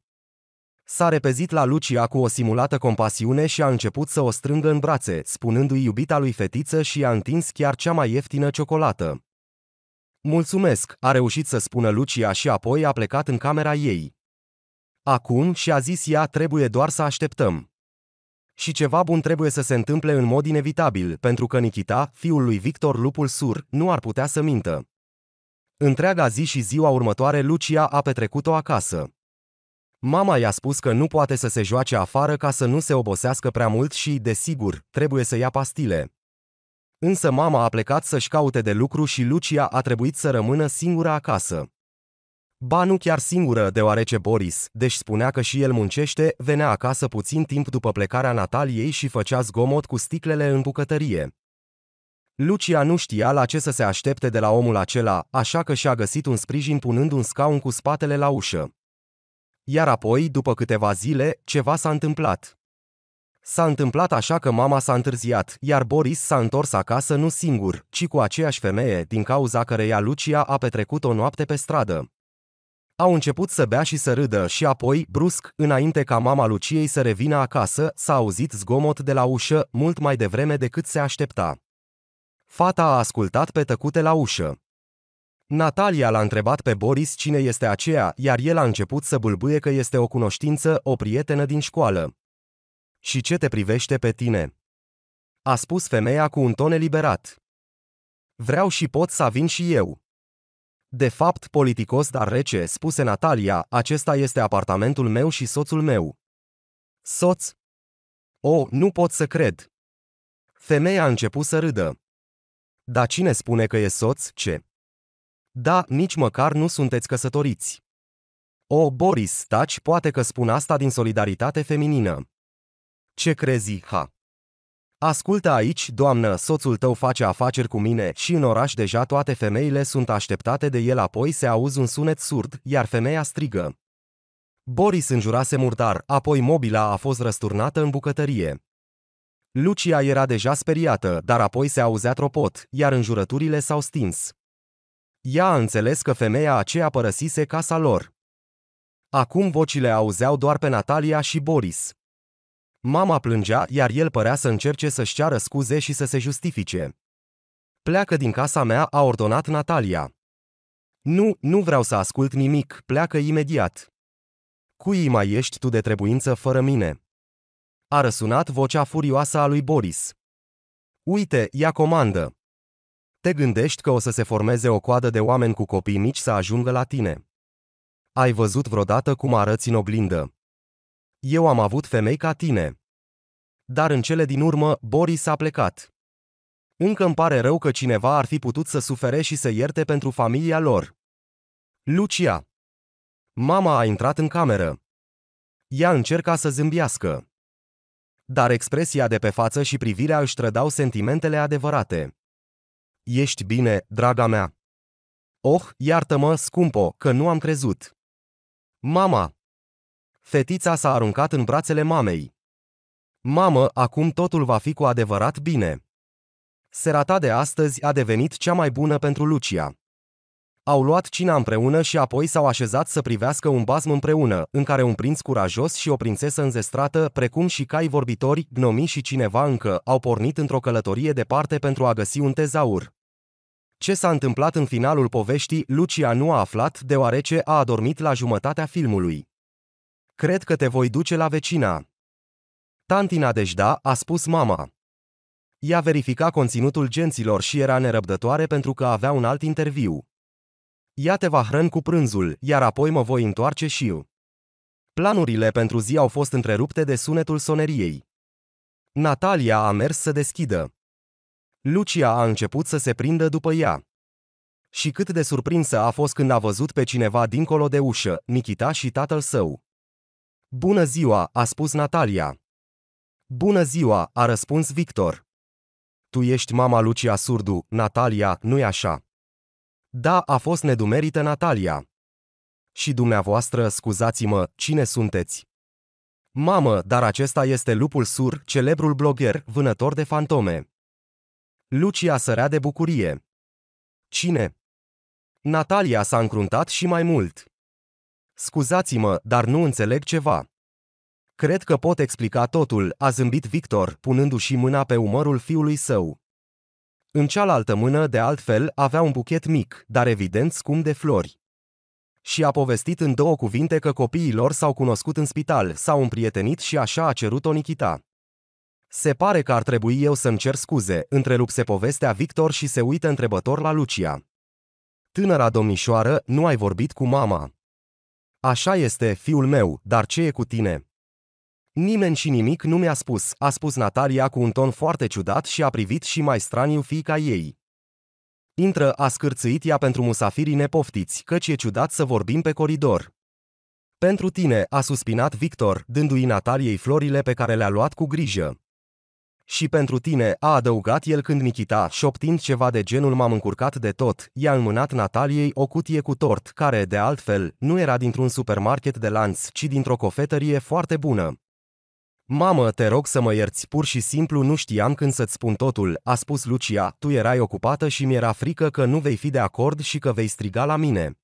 S-a repezit la Lucia cu o simulată compasiune și a început să o strângă în brațe, spunându-i iubita lui fetiță și a întins chiar cea mai ieftină ciocolată. Mulțumesc, a reușit să spună Lucia și apoi a plecat în camera ei. Acum, și-a zis ea, trebuie doar să așteptăm. Și ceva bun trebuie să se întâmple în mod inevitabil, pentru că Nikita, fiul lui Victor Lupul Sur, nu ar putea să mintă. Întreaga zi și ziua următoare Lucia a petrecut-o acasă. Mama i-a spus că nu poate să se joace afară ca să nu se obosească prea mult și, desigur, trebuie să ia pastile. Însă mama a plecat să-și caute de lucru și Lucia a trebuit să rămână singură acasă. Ba nu chiar singură, deoarece Boris, deși spunea că și el muncește, venea acasă puțin timp după plecarea Nataliei și făcea zgomot cu sticlele în bucătărie. Lucia nu știa la ce să se aștepte de la omul acela, așa că și-a găsit un sprijin punând un scaun cu spatele la ușă. Iar apoi, după câteva zile, ceva s-a întâmplat. S-a întâmplat așa că mama s-a întârziat, iar Boris s-a întors acasă nu singur, ci cu aceeași femeie, din cauza căreia Lucia a petrecut o noapte pe stradă. Au început să bea și să râdă și apoi, brusc, înainte ca mama Luciei să revină acasă, s-a auzit zgomot de la ușă, mult mai devreme decât se aștepta. Fata a ascultat pe tăcute la ușă. Natalia l-a întrebat pe Boris cine este aceea, iar el a început să bâlbâie că este o cunoștință, o prietenă din școală. Și ce te privește pe tine? A spus femeia cu un ton eliberat. Vreau și pot să vin și eu. De fapt, politicos dar rece, spuse Natalia, acesta este apartamentul meu și soțul meu. Soț? O, nu pot să cred. Femeia a început să râdă. Da cine spune că e soț, ce? Da, nici măcar nu sunteți căsătoriți. O, Boris, taci, poate că spun asta din solidaritate feminină. Ce crezi, ha? Ascultă aici, doamnă, soțul tău face afaceri cu mine și în oraș deja toate femeile sunt așteptate de el apoi se auz un sunet surd, iar femeia strigă. Boris înjurase murdar, apoi mobila a fost răsturnată în bucătărie. Lucia era deja speriată, dar apoi se auzea tropot, iar înjurăturile s-au stins. Ea a înțeles că femeia aceea părăsise casa lor. Acum vocile auzeau doar pe Natalia și Boris. Mama plângea, iar el părea să încerce să-și ceară scuze și să se justifice. Pleacă din casa mea, a ordonat Natalia. Nu, nu vreau să ascult nimic, pleacă imediat. Cui mai ești tu de trebuință fără mine? A răsunat vocea furioasă a lui Boris. Uite, ia comandă. Te gândești că o să se formeze o coadă de oameni cu copii mici să ajungă la tine. Ai văzut vreodată cum arăți în oglindă? eu am avut femei ca tine. Dar în cele din urmă, Boris a plecat. Încă îmi pare rău că cineva ar fi putut să sufere și să ierte pentru familia lor. Lucia. Mama a intrat în cameră. Ea încerca să zâmbească. Dar expresia de pe față și privirea își trădau sentimentele adevărate. Ești bine, draga mea. Oh, iartă-mă, scumpo, că nu am crezut. Mama, fetița s-a aruncat în brațele mamei. Mamă, acum totul va fi cu adevărat bine. Serata de astăzi a devenit cea mai bună pentru Lucia. Au luat cina împreună și apoi s-au așezat să privească un bazm împreună, în care un prinț curajos și o prințesă înzestrată, precum și cai vorbitori, gnomii și cineva încă, au pornit într-o călătorie departe pentru a găsi un tezaur. Ce s-a întâmplat în finalul poveștii, Lucia nu a aflat, deoarece a adormit la jumătatea filmului. Cred că te voi duce la vecina. Tanti Nadejda a spus mama. Ea verifica conținutul genților și era nerăbdătoare pentru că avea un alt interviu. Ea te va hrăni cu prânzul, iar apoi mă voi întoarce și eu. Planurile pentru zi au fost întrerupte de sunetul soneriei. Natalia a mers să deschidă. Lucia a început să se prindă după ea. Și cât de surprinsă a fost când a văzut pe cineva dincolo de ușă, Nikita și tatăl său. Bună ziua, a spus Natalia. Bună ziua, a răspuns Victor. Tu ești mama Lucia Surdu, Natalia, nu-i așa? Da, a fost nedumerită Natalia. Și dumneavoastră, scuzați-mă, cine sunteți? Mamă, dar acesta este Lupul Sur, celebrul blogger, vânător de fantome. Lucia sărea de bucurie. Cine? Natalia s-a încruntat și mai mult. Scuzați-mă, dar nu înțeleg ceva. Cred că pot explica totul, a zâmbit Victor, punându-și mâna pe umărul fiului său. În cealaltă mână, de altfel, avea un buchet mic, dar evident scump de flori. Și a povestit în două cuvinte că copiii lor s-au cunoscut în spital, s-au împrietenit și așa a cerut-o Nikita. Se pare că ar trebui eu să-mi cer scuze, întrerupse povestea Victor și se uită întrebător la Lucia. Tânăra domnișoară, nu ai vorbit cu mama. Așa este, fiul meu, dar ce e cu tine? Nimeni și nimic nu mi-a spus, a spus Natalia cu un ton foarte ciudat și a privit și mai straniu fiica ei. Intră, a scârțâit ea pentru musafirii nepoftiți, căci e ciudat să vorbim pe coridor. Pentru tine, a suspinat Victor, dându-i Nataliei florile pe care le-a luat cu grijă. Și pentru tine, a adăugat el când Nikita, șoptind ceva de genul m-am încurcat de tot, i-a înmânat Nataliei o cutie cu tort, care, de altfel, nu era dintr-un supermarket de lanț, ci dintr-o cofetărie foarte bună. Mamă, te rog să mă ierți, pur și simplu nu știam când să-ți spun totul, a spus Lucia, tu erai ocupată și mi-era frică că nu vei fi de acord și că vei striga la mine.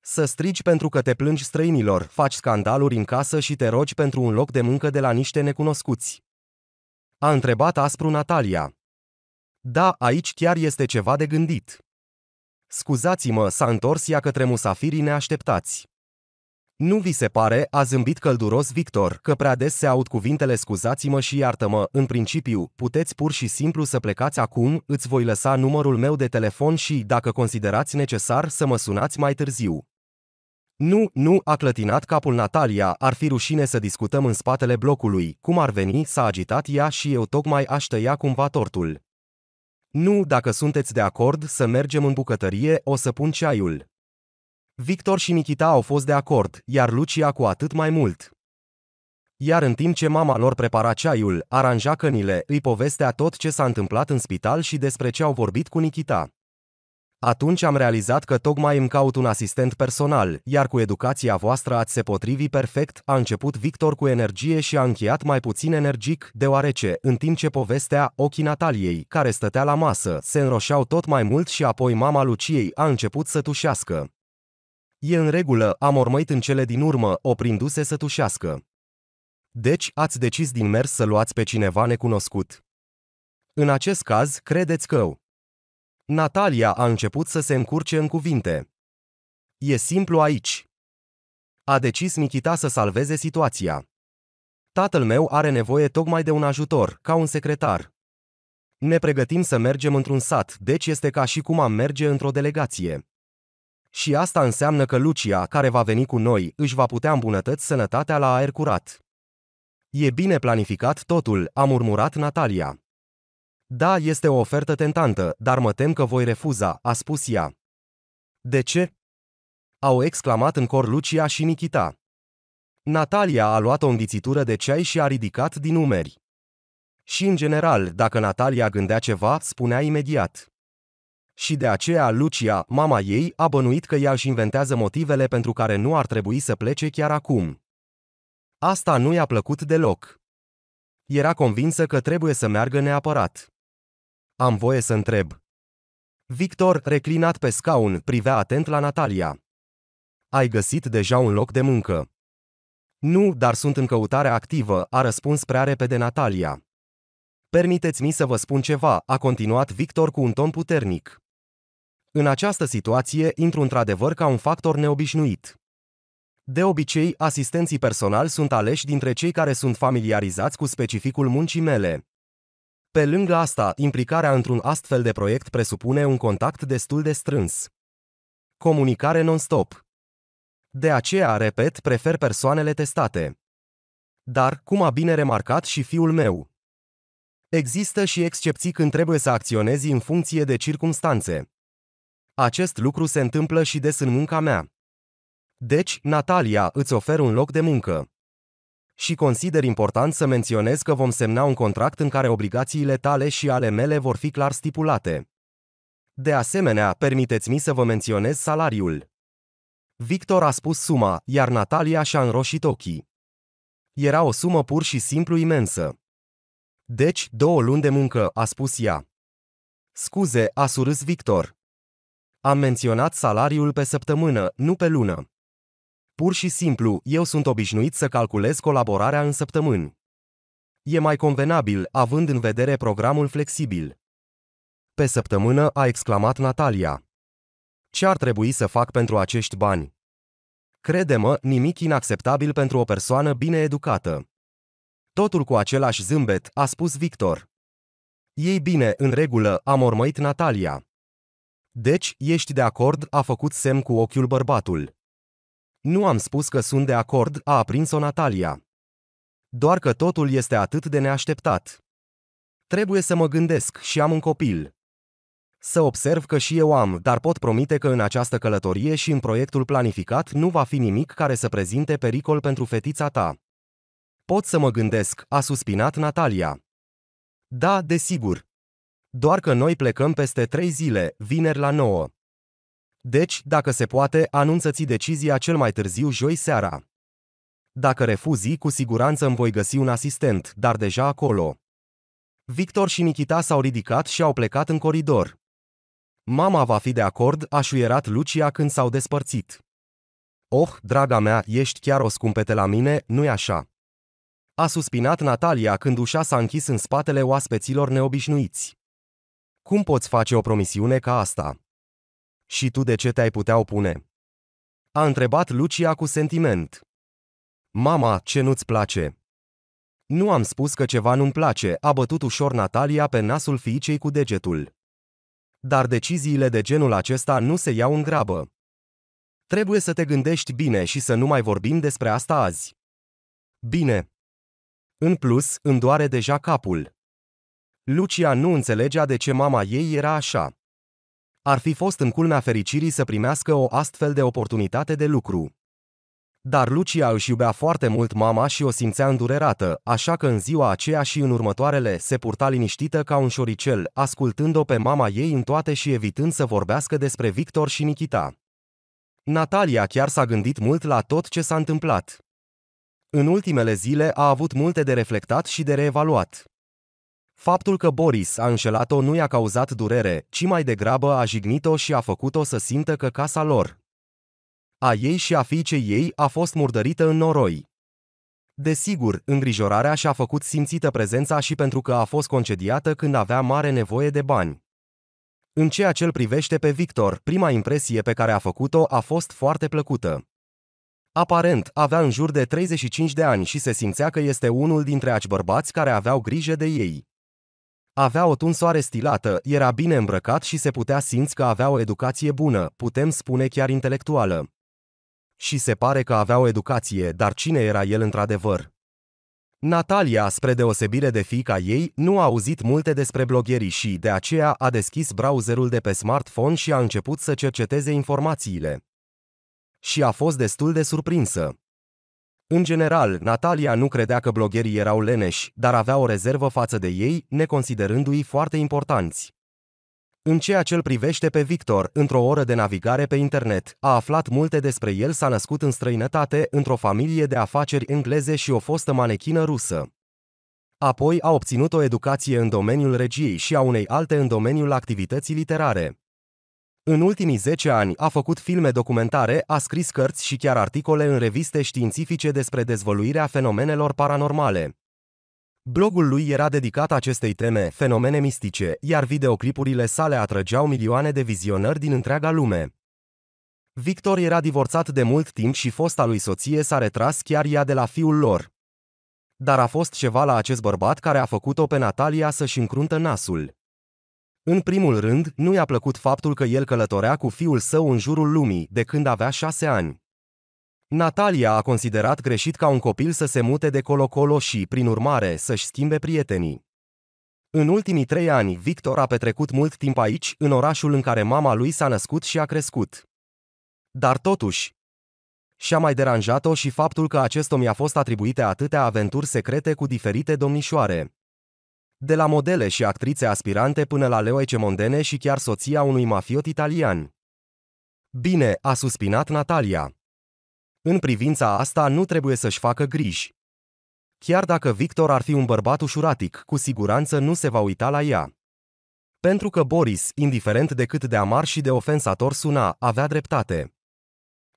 Să strigi pentru că te plângi străinilor, faci scandaluri în casă și te rogi pentru un loc de muncă de la niște necunoscuți. A întrebat aspru Natalia. Da, aici chiar este ceva de gândit. Scuzați-mă, s-a întors ea către musafirii neașteptați. Nu vi se pare, a zâmbit călduros Victor, că prea des se aud cuvintele scuzați-mă și iartă-mă, în principiu, puteți pur și simplu să plecați acum, îți voi lăsa numărul meu de telefon și, dacă considerați necesar, să mă sunați mai târziu. Nu, nu, a clătinat capul Natalia, ar fi rușine să discutăm în spatele blocului, cum ar veni, s-a agitat ea și eu tocmai aș tăia cumva tortul. Nu, dacă sunteți de acord să mergem în bucătărie, o să pun ceaiul. Victor și Nikita au fost de acord, iar Lucia cu atât mai mult. Iar în timp ce mama lor prepara ceaiul, aranja cănile, îi povestea tot ce s-a întâmplat în spital și despre ce au vorbit cu Nikita. Atunci am realizat că tocmai îmi caut un asistent personal, iar cu educația voastră ați se potrivi perfect, a început Victor cu energie și a încheiat mai puțin energic, deoarece, în timp ce povestea, ochii Nataliei, care stătea la masă, se înroșeau tot mai mult și apoi mama Luciei a început să tușească. E în regulă, am urmăit în cele din urmă, oprindu-se să tușească. Deci, ați decis din mers să luați pe cineva necunoscut. În acest caz, credeți că... Natalia a început să se încurce în cuvinte. E simplu aici. A decis Nikita să salveze situația. Tatăl meu are nevoie tocmai de un ajutor, ca un secretar. Ne pregătim să mergem într-un sat, deci este ca și cum am merge într-o delegație. Și asta înseamnă că Lucia, care va veni cu noi, își va putea îmbunătăți sănătatea la aer curat. E bine planificat totul, a murmurat Natalia. Da, este o ofertă tentantă, dar mă tem că voi refuza, a spus ea. De ce? Au exclamat în cor Lucia și Nikita. Natalia a luat o înghițitură de ceai și a ridicat din umeri. Și în general, dacă Natalia gândea ceva, spunea imediat. Și de aceea Lucia, mama ei, a bănuit că ea își inventează motivele pentru care nu ar trebui să plece chiar acum. Asta nu i-a plăcut deloc. Era convinsă că trebuie să meargă neapărat. Am voie să întreb. Victor, reclinat pe scaun, privea atent la Natalia. Ai găsit deja un loc de muncă. Nu, dar sunt în căutare activă, a răspuns prea repede Natalia. Permiteți-mi să vă spun ceva, a continuat Victor cu un ton puternic. În această situație intru într-adevăr ca un factor neobișnuit. De obicei, asistenții personali sunt aleși dintre cei care sunt familiarizați cu specificul muncii mele. Pe lângă asta, implicarea într-un astfel de proiect presupune un contact destul de strâns. Comunicare non-stop. De aceea, repet, prefer persoanele testate. Dar, cum a bine remarcat și fiul meu, există și excepții când trebuie să acționezi în funcție de circumstanțe. Acest lucru se întâmplă și des în munca mea. Deci, Natalia, îți ofer un loc de muncă și consider important să menționez că vom semna un contract în care obligațiile tale și ale mele vor fi clar stipulate. De asemenea, permiteți-mi să vă menționez salariul. Victor a spus suma, iar Natalia și-a înroșit ochii. Era o sumă pur și simplu imensă. Deci, două luni de muncă, a spus ea. Scuze, a surâs Victor. Am menționat salariul pe săptămână, nu pe lună. Pur și simplu, eu sunt obișnuit să calculez colaborarea în săptămâni. E mai convenabil, având în vedere programul flexibil. Pe săptămână a exclamat Natalia. Ce ar trebui să fac pentru acești bani? Crede-mă, nimic inacceptabil pentru o persoană bine educată. Totul cu același zâmbet, a spus Victor. Ei bine, în regulă, am mormăit Natalia. Deci, ești de acord, a făcut semn cu ochiul bărbatul. Nu am spus că sunt de acord, a aprins-o Natalia. Doar că totul este atât de neașteptat. Trebuie să mă gândesc și am un copil. Să observ că și eu am, dar pot promite că în această călătorie și în proiectul planificat nu va fi nimic care să prezinte pericol pentru fetița ta. Pot să mă gândesc, a suspinat Natalia. Da, desigur. Doar că noi plecăm peste trei zile, vineri la nouă. Deci, dacă se poate, anunță-ți decizia cel mai târziu joi seara. Dacă refuzi, cu siguranță îmi voi găsi un asistent, dar deja acolo. Victor și Nikita s-au ridicat și au plecat în coridor. Mama va fi de acord, a șuierat Lucia când s-au despărțit. Oh, draga mea, ești chiar o scumpete la mine, nu-i așa? A suspinat Natalia când ușa s-a închis în spatele oaspeților neobișnuiți. Cum poți face o promisiune ca asta? Și tu de ce te-ai putea opune? A întrebat Lucia cu sentiment. Mama, ce nu-ți place? Nu am spus că ceva nu-mi place, a bătut ușor Natalia pe nasul fiicei cu degetul. Dar deciziile de genul acesta nu se iau în grabă. Trebuie să te gândești bine și să nu mai vorbim despre asta azi. Bine. În plus, îmi doare deja capul. Lucia nu înțelegea de ce mama ei era așa. Ar fi fost în culmea fericirii să primească o astfel de oportunitate de lucru. Dar Lucia își iubea foarte mult mama și o simțea îndurerată, așa că în ziua aceea și în următoarele se purta liniștită ca un șoricel, ascultând-o pe mama ei în toate și evitând să vorbească despre Victor și Nikita. Natalia chiar s-a gândit mult la tot ce s-a întâmplat. În ultimele zile a avut multe de reflectat și de reevaluat. Faptul că Boris a înșelat-o nu i-a cauzat durere, ci mai degrabă a jignit-o și a făcut-o să simtă că casa lor, a ei și a fiicei ei, a fost murdărită în noroi. Desigur, îngrijorarea și-a făcut simțită prezența și pentru că a fost concediată când avea mare nevoie de bani. În ceea ce îl privește pe Victor, prima impresie pe care a făcut-o a fost foarte plăcută. Aparent, avea în jur de 35 de ani și se simțea că este unul dintre aci bărbați care aveau grijă de ei. Avea o tunsoare stilată, era bine îmbrăcat și se putea simți că avea o educație bună, putem spune chiar intelectuală. Și se pare că avea o educație, dar cine era el într-adevăr? Natalia, spre deosebire de fica ei, nu a auzit multe despre blogherii și, de aceea, a deschis browserul de pe smartphone și a început să cerceteze informațiile. Și a fost destul de surprinsă. În general, Natalia nu credea că blogherii erau leneși, dar avea o rezervă față de ei, neconsiderându-i foarte importanți. În ceea ce îl privește pe Victor, într-o oră de navigare pe internet, a aflat multe despre el, s-a născut în străinătate, într-o familie de afaceri engleze și o fostă manechină rusă. Apoi a obținut o educație în domeniul regiei și a unei alte în domeniul activității literare. În ultimii 10 ani a făcut filme documentare, a scris cărți și chiar articole în reviste științifice despre dezvăluirea fenomenelor paranormale. Blogul lui era dedicat acestei teme, fenomene mistice, iar videoclipurile sale atrăgeau milioane de vizionări din întreaga lume. Victor era divorțat de mult timp și fosta lui soție s-a retras chiar ea de la fiul lor. Dar a fost ceva la acest bărbat care a făcut-o pe Natalia să-și încruntă nasul. În primul rând, nu i-a plăcut faptul că el călătorea cu fiul său în jurul lumii, de când avea șase ani. Natalia a considerat greșit ca un copil să se mute de colo-colo și, prin urmare, să-și schimbe prietenii. În ultimii trei ani, Victor a petrecut mult timp aici, în orașul în care mama lui s-a născut și a crescut. Dar totuși, și-a mai deranjat-o și faptul că acest om i-a fost atribuite atâtea aventuri secrete cu diferite domnișoare. De la modele și actrițe aspirante până la leoice mondene și chiar soția unui mafiot italian. Bine, a suspinat Natalia. În privința asta nu trebuie să-și facă griji. Chiar dacă Victor ar fi un bărbat ușuratic, cu siguranță nu se va uita la ea. Pentru că Boris, indiferent de cât de amar și de ofensator suna, avea dreptate.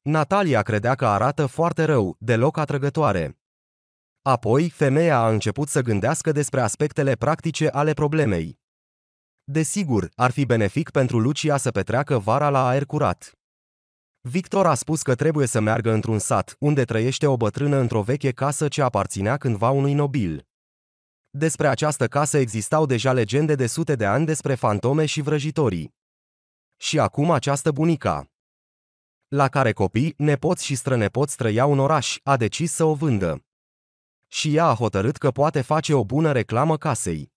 Natalia credea că arată foarte rău, deloc atrăgătoare. Apoi, femeia a început să gândească despre aspectele practice ale problemei. Desigur, ar fi benefic pentru Lucia să petreacă vara la aer curat. Victor a spus că trebuie să meargă într-un sat, unde trăiește o bătrână într-o veche casă ce aparținea cândva unui nobil. Despre această casă existau deja legende de sute de ani despre fantome și vrăjitorii. Și acum această bunica, la care copii, nepoți și strănepoți trăiau în oraș, a decis să o vândă și ea a hotărât că poate face o bună reclamă casei.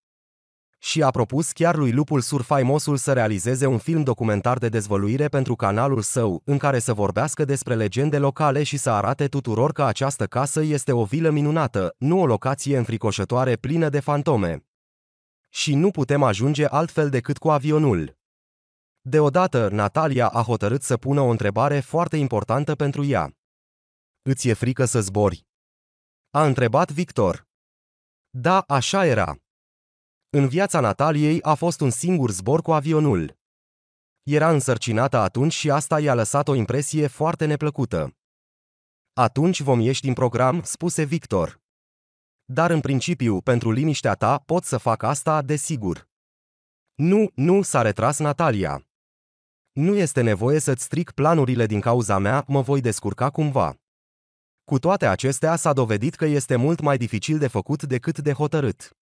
Și a propus chiar lui Lupul Surfaimosul să realizeze un film documentar de dezvăluire pentru canalul său, în care să vorbească despre legende locale și să arate tuturor că această casă este o vilă minunată, nu o locație înfricoșătoare plină de fantome. Și nu putem ajunge altfel decât cu avionul. Deodată, Natalia a hotărât să pună o întrebare foarte importantă pentru ea. Îți e frică să zbori? a întrebat Victor. Da, așa era. În viața Nataliei a fost un singur zbor cu avionul. Era însărcinată atunci și asta i-a lăsat o impresie foarte neplăcută. Atunci vom ieși din program, spuse Victor. Dar în principiu, pentru liniștea ta, pot să fac asta, desigur. Nu, nu, s-a retras Natalia. Nu este nevoie să-ți stric planurile din cauza mea, mă voi descurca cumva. Cu toate acestea, s-a dovedit că este mult mai dificil de făcut decât de hotărât.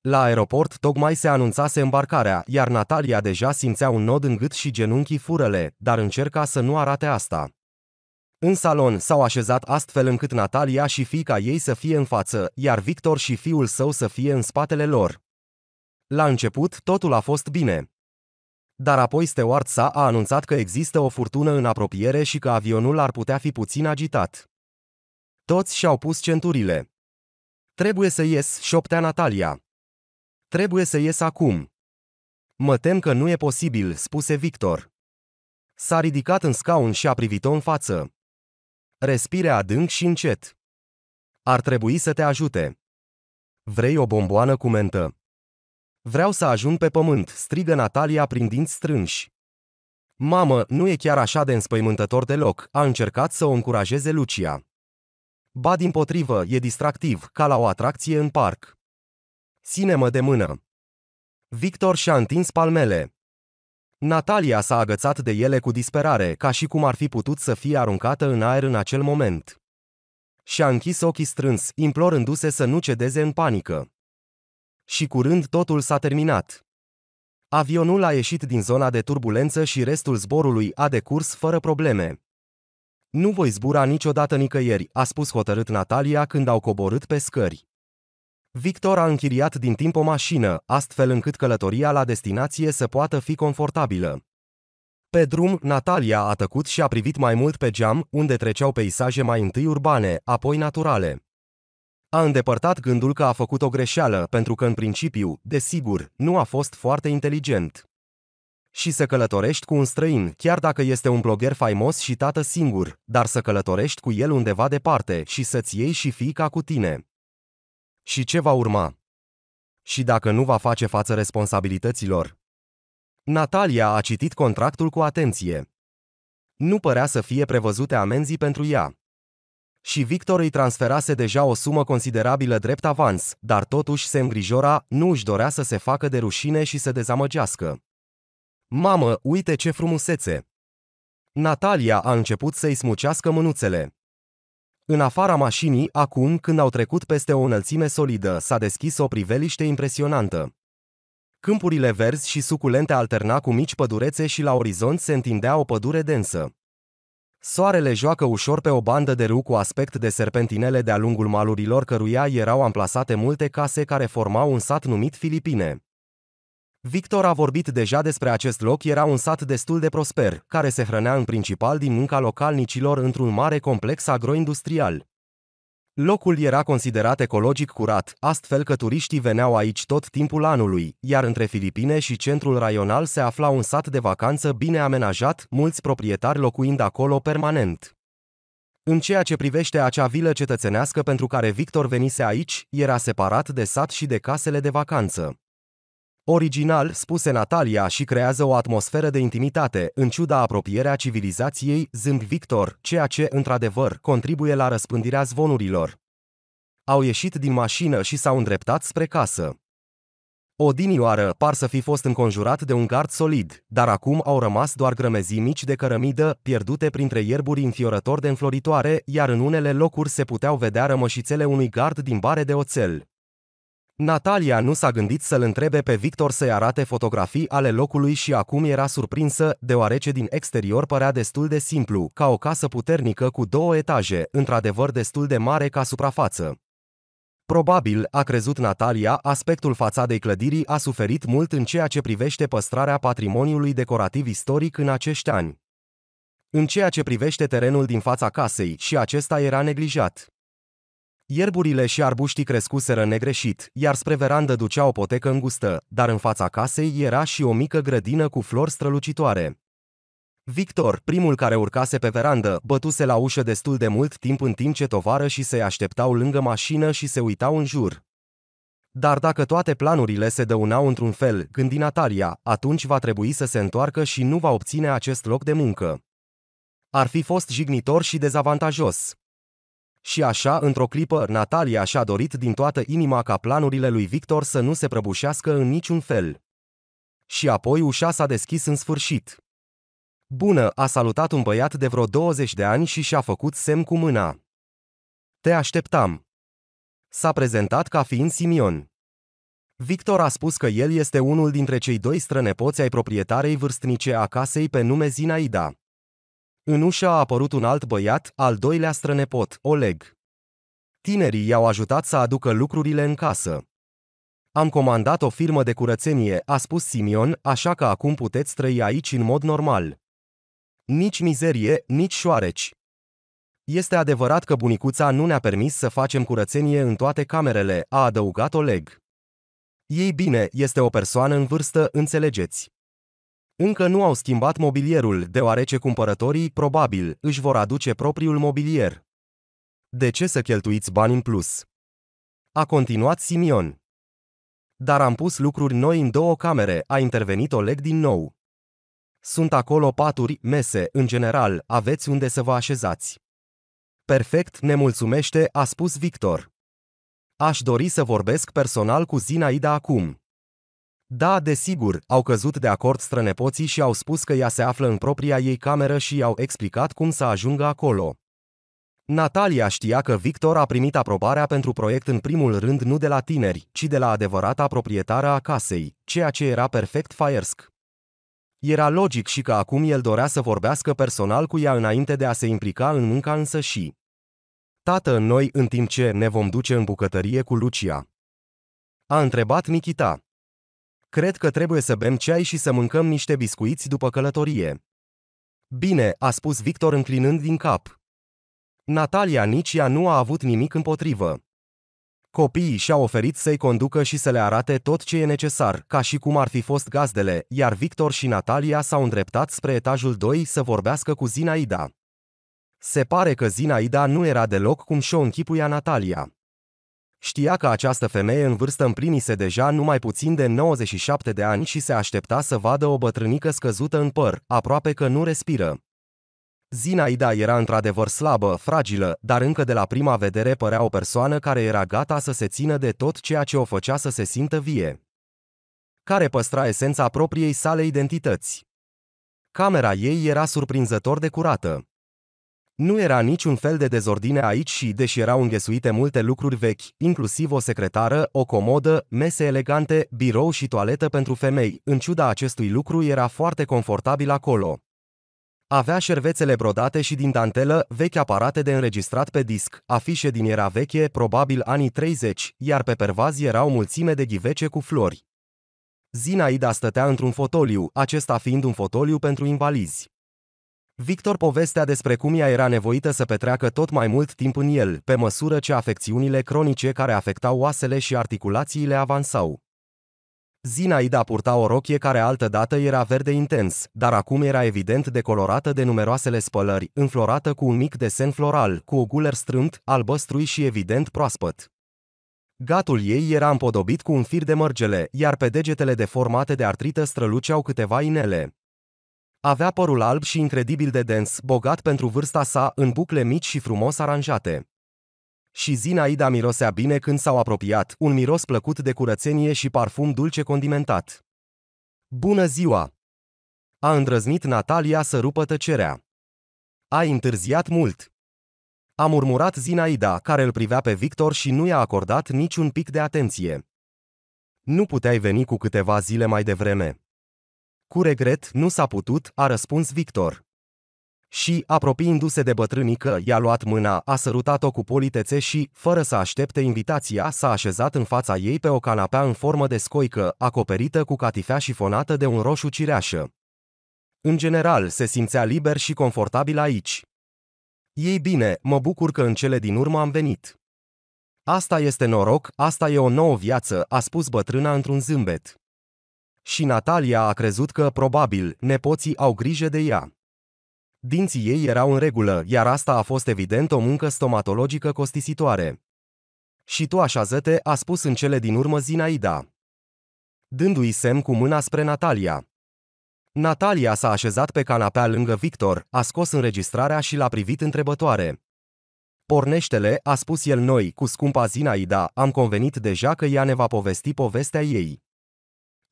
La aeroport tocmai se anunțase îmbarcarea, iar Natalia deja simțea un nod în gât și genunchii furele, dar încerca să nu arate asta. În salon s-au așezat astfel încât Natalia și fiica ei să fie în față, iar Victor și fiul său să fie în spatele lor. La început, totul a fost bine. Dar apoi Stewart s a anunțat că există o furtună în apropiere și că avionul ar putea fi puțin agitat. Toți și-au pus centurile. Trebuie să ies, șoptea Natalia. Trebuie să ies acum. Mă tem că nu e posibil, spuse Victor. S-a ridicat în scaun și a privit-o în față. Respire adânc și încet. Ar trebui să te ajute. Vrei o bomboană cu mentă? Vreau să ajung pe pământ, strigă Natalia prin dinți strânși. Mamă, nu e chiar așa de înspăimântător deloc, a încercat să o încurajeze Lucia. Ba din potrivă, e distractiv, ca la o atracție în parc. Sinemă de mână. Victor și-a întins palmele. Natalia s-a agățat de ele cu disperare, ca și cum ar fi putut să fie aruncată în aer în acel moment. Și-a închis ochii strâns, implorându-se să nu cedeze în panică. Și curând totul s-a terminat. Avionul a ieșit din zona de turbulență și restul zborului a decurs fără probleme. Nu voi zbura niciodată nicăieri, a spus hotărât Natalia când au coborât pe scări. Victor a închiriat din timp o mașină, astfel încât călătoria la destinație să poată fi confortabilă. Pe drum, Natalia a tăcut și a privit mai mult pe geam, unde treceau peisaje mai întâi urbane, apoi naturale. A îndepărtat gândul că a făcut o greșeală, pentru că în principiu, desigur, nu a fost foarte inteligent și să călătorești cu un străin, chiar dacă este un blogger faimos și tată singur, dar să călătorești cu el undeva departe și să-ți iei și fiica cu tine. Și ce va urma? Și dacă nu va face față responsabilităților? Natalia a citit contractul cu atenție. Nu părea să fie prevăzute amenzii pentru ea. Și Victor îi transferase deja o sumă considerabilă drept avans, dar totuși se îngrijora, nu își dorea să se facă de rușine și să dezamăgească. Mamă, uite ce frumusețe! Natalia a început să-i smucească mânuțele. În afara mașinii, acum, când au trecut peste o înălțime solidă, s-a deschis o priveliște impresionantă. Câmpurile verzi și suculente alterna cu mici pădurețe și la orizont se întindea o pădure densă. Soarele joacă ușor pe o bandă de râu cu aspect de serpentinele de-a lungul malurilor căruia erau amplasate multe case care formau un sat numit Filipine. Victor a vorbit deja despre acest loc, era un sat destul de prosper, care se hrănea în principal din munca localnicilor într-un mare complex agroindustrial. Locul era considerat ecologic curat, astfel că turiștii veneau aici tot timpul anului, iar între Filipine și centrul raional se afla un sat de vacanță bine amenajat, mulți proprietari locuind acolo permanent. În ceea ce privește acea vilă cetățenească pentru care Victor venise aici, era separat de sat și de casele de vacanță. Original, spuse Natalia și creează o atmosferă de intimitate, în ciuda apropierea civilizației, zâmb Victor, ceea ce, într-adevăr, contribuie la răspândirea zvonurilor. Au ieșit din mașină și s-au îndreptat spre casă. Odinioară par să fi fost înconjurat de un gard solid, dar acum au rămas doar grămezii mici de cărămidă, pierdute printre ierburi înfiorători de înfloritoare, iar în unele locuri se puteau vedea rămășițele unui gard din bare de oțel. Natalia nu s-a gândit să-l întrebe pe Victor să-i arate fotografii ale locului și acum era surprinsă, deoarece din exterior părea destul de simplu, ca o casă puternică cu două etaje, într-adevăr destul de mare ca suprafață. Probabil, a crezut Natalia, aspectul fațadei clădirii a suferit mult în ceea ce privește păstrarea patrimoniului decorativ istoric în acești ani. În ceea ce privește terenul din fața casei, și acesta era neglijat. Ierburile și arbuștii crescuseră negreșit, iar spre verandă ducea o potecă îngustă, dar în fața casei era și o mică grădină cu flori strălucitoare. Victor, primul care urcase pe verandă, bătuse la ușă destul de mult timp în timp ce tovară și se așteptau lângă mașină și se uitau în jur. Dar dacă toate planurile se dăunau într-un fel, gândi Natalia, atunci va trebui să se întoarcă și nu va obține acest loc de muncă. Ar fi fost jignitor și dezavantajos. Și așa, într-o clipă, Natalia și-a dorit din toată inima ca planurile lui Victor să nu se prăbușească în niciun fel. Și apoi ușa s-a deschis în sfârșit. Bună, a salutat un băiat de vreo 20 de ani și și-a făcut semn cu mâna. Te așteptam. S-a prezentat ca fiind Simion. Victor a spus că el este unul dintre cei doi strănepoți ai proprietarei vârstnice a casei pe nume Zinaida. În ușă a apărut un alt băiat, al doilea strănepot, Oleg. Tinerii i-au ajutat să aducă lucrurile în casă. Am comandat o firmă de curățenie, a spus Simion, așa că acum puteți trăi aici în mod normal. Nici mizerie, nici șoareci. Este adevărat că bunicuța nu ne-a permis să facem curățenie în toate camerele, a adăugat Oleg. Ei bine, este o persoană în vârstă, înțelegeți. Încă nu au schimbat mobilierul, deoarece cumpărătorii, probabil, își vor aduce propriul mobilier. De ce să cheltuiți bani în plus? A continuat Simion. Dar am pus lucruri noi în două camere, a intervenit Oleg din nou. Sunt acolo paturi, mese, în general, aveți unde să vă așezați. Perfect, ne mulțumește, a spus Victor. Aș dori să vorbesc personal cu Zinaida acum. Da, desigur, au căzut de acord strănepoții și au spus că ea se află în propria ei cameră și i-au explicat cum să ajungă acolo. Natalia știa că Victor a primit aprobarea pentru proiect în primul rând nu de la tineri, ci de la adevărata proprietară a casei, ceea ce era perfect firesc. Era logic și că acum el dorea să vorbească personal cu ea înainte de a se implica în munca însă și. Tată, noi în timp ce ne vom duce în bucătărie cu Lucia. A întrebat Nikita. Cred că trebuie să bem ceai și să mâncăm niște biscuiți după călătorie. Bine, a spus Victor înclinând din cap. Natalia nici ea nu a avut nimic împotrivă. Copiii și-au oferit să-i conducă și să le arate tot ce e necesar, ca și cum ar fi fost gazdele, iar Victor și Natalia s-au îndreptat spre etajul 2 să vorbească cu Zinaida. Se pare că Zinaida nu era deloc cum și-o închipuia Natalia. Știa că această femeie în vârstă împlinise deja numai puțin de 97 de ani și se aștepta să vadă o bătrânică scăzută în păr, aproape că nu respiră. Zinaida era într-adevăr slabă, fragilă, dar încă de la prima vedere părea o persoană care era gata să se țină de tot ceea ce o făcea să se simtă vie. Care păstra esența propriei sale identități. Camera ei era surprinzător de curată. Nu era niciun fel de dezordine aici și, deși erau înghesuite multe lucruri vechi, inclusiv o secretară, o comodă, mese elegante, birou și toaletă pentru femei, în ciuda acestui lucru era foarte confortabil acolo. Avea șervețele brodate și din dantelă, vechi aparate de înregistrat pe disc, afișe din era veche, probabil anii 30, iar pe pervazi era o mulțime de ghivece cu flori. Zinaida stătea într-un fotoliu, acesta fiind un fotoliu pentru invalizi. Victor povestea despre cum ea era nevoită să petreacă tot mai mult timp în el, pe măsură ce afecțiunile cronice care afectau oasele și articulațiile avansau. Zinaida purta o rochie care altădată era verde intens, dar acum era evident decolorată de numeroasele spălări, înflorată cu un mic desen floral, cu o guler strânt, albăstrui și evident proaspăt. Gatul ei era împodobit cu un fir de mărgele, iar pe degetele deformate de artrită străluceau câteva inele. Avea părul alb și incredibil de dens, bogat pentru vârsta sa, în bucle mici și frumos aranjate. Și Zinaida mirosea bine când s-au apropiat, un miros plăcut de curățenie și parfum dulce condimentat. Bună ziua! A îndrăznit Natalia să rupă tăcerea. Ai întârziat mult! A murmurat Zinaida, care îl privea pe Victor și nu i-a acordat niciun pic de atenție. Nu puteai veni cu câteva zile mai devreme. Cu regret, nu s-a putut, a răspuns Victor. Și, apropiindu-se de bătrânică, i-a luat mâna, a sărutat-o cu politețe și, fără să aștepte invitația, s-a așezat în fața ei pe o canapea în formă de scoică, acoperită cu catifea șifonată de un roșu cireașă. În general, se simțea liber și confortabil aici. Ei bine, mă bucur că în cele din urmă am venit. Asta este noroc, asta e o nouă viață, a spus bătrâna într-un zâmbet. Și Natalia a crezut că, probabil, nepoții au grijă de ea. Dinții ei erau în regulă, iar asta a fost evident o muncă stomatologică costisitoare. Și tu așa zăte, a spus în cele din urmă Zinaida. Dându-i semn cu mâna spre Natalia. Natalia s-a așezat pe canapea lângă Victor, a scos înregistrarea și l-a privit întrebătoare. Porneștele, a spus el noi, cu scumpa Zinaida, am convenit deja că ea ne va povesti povestea ei.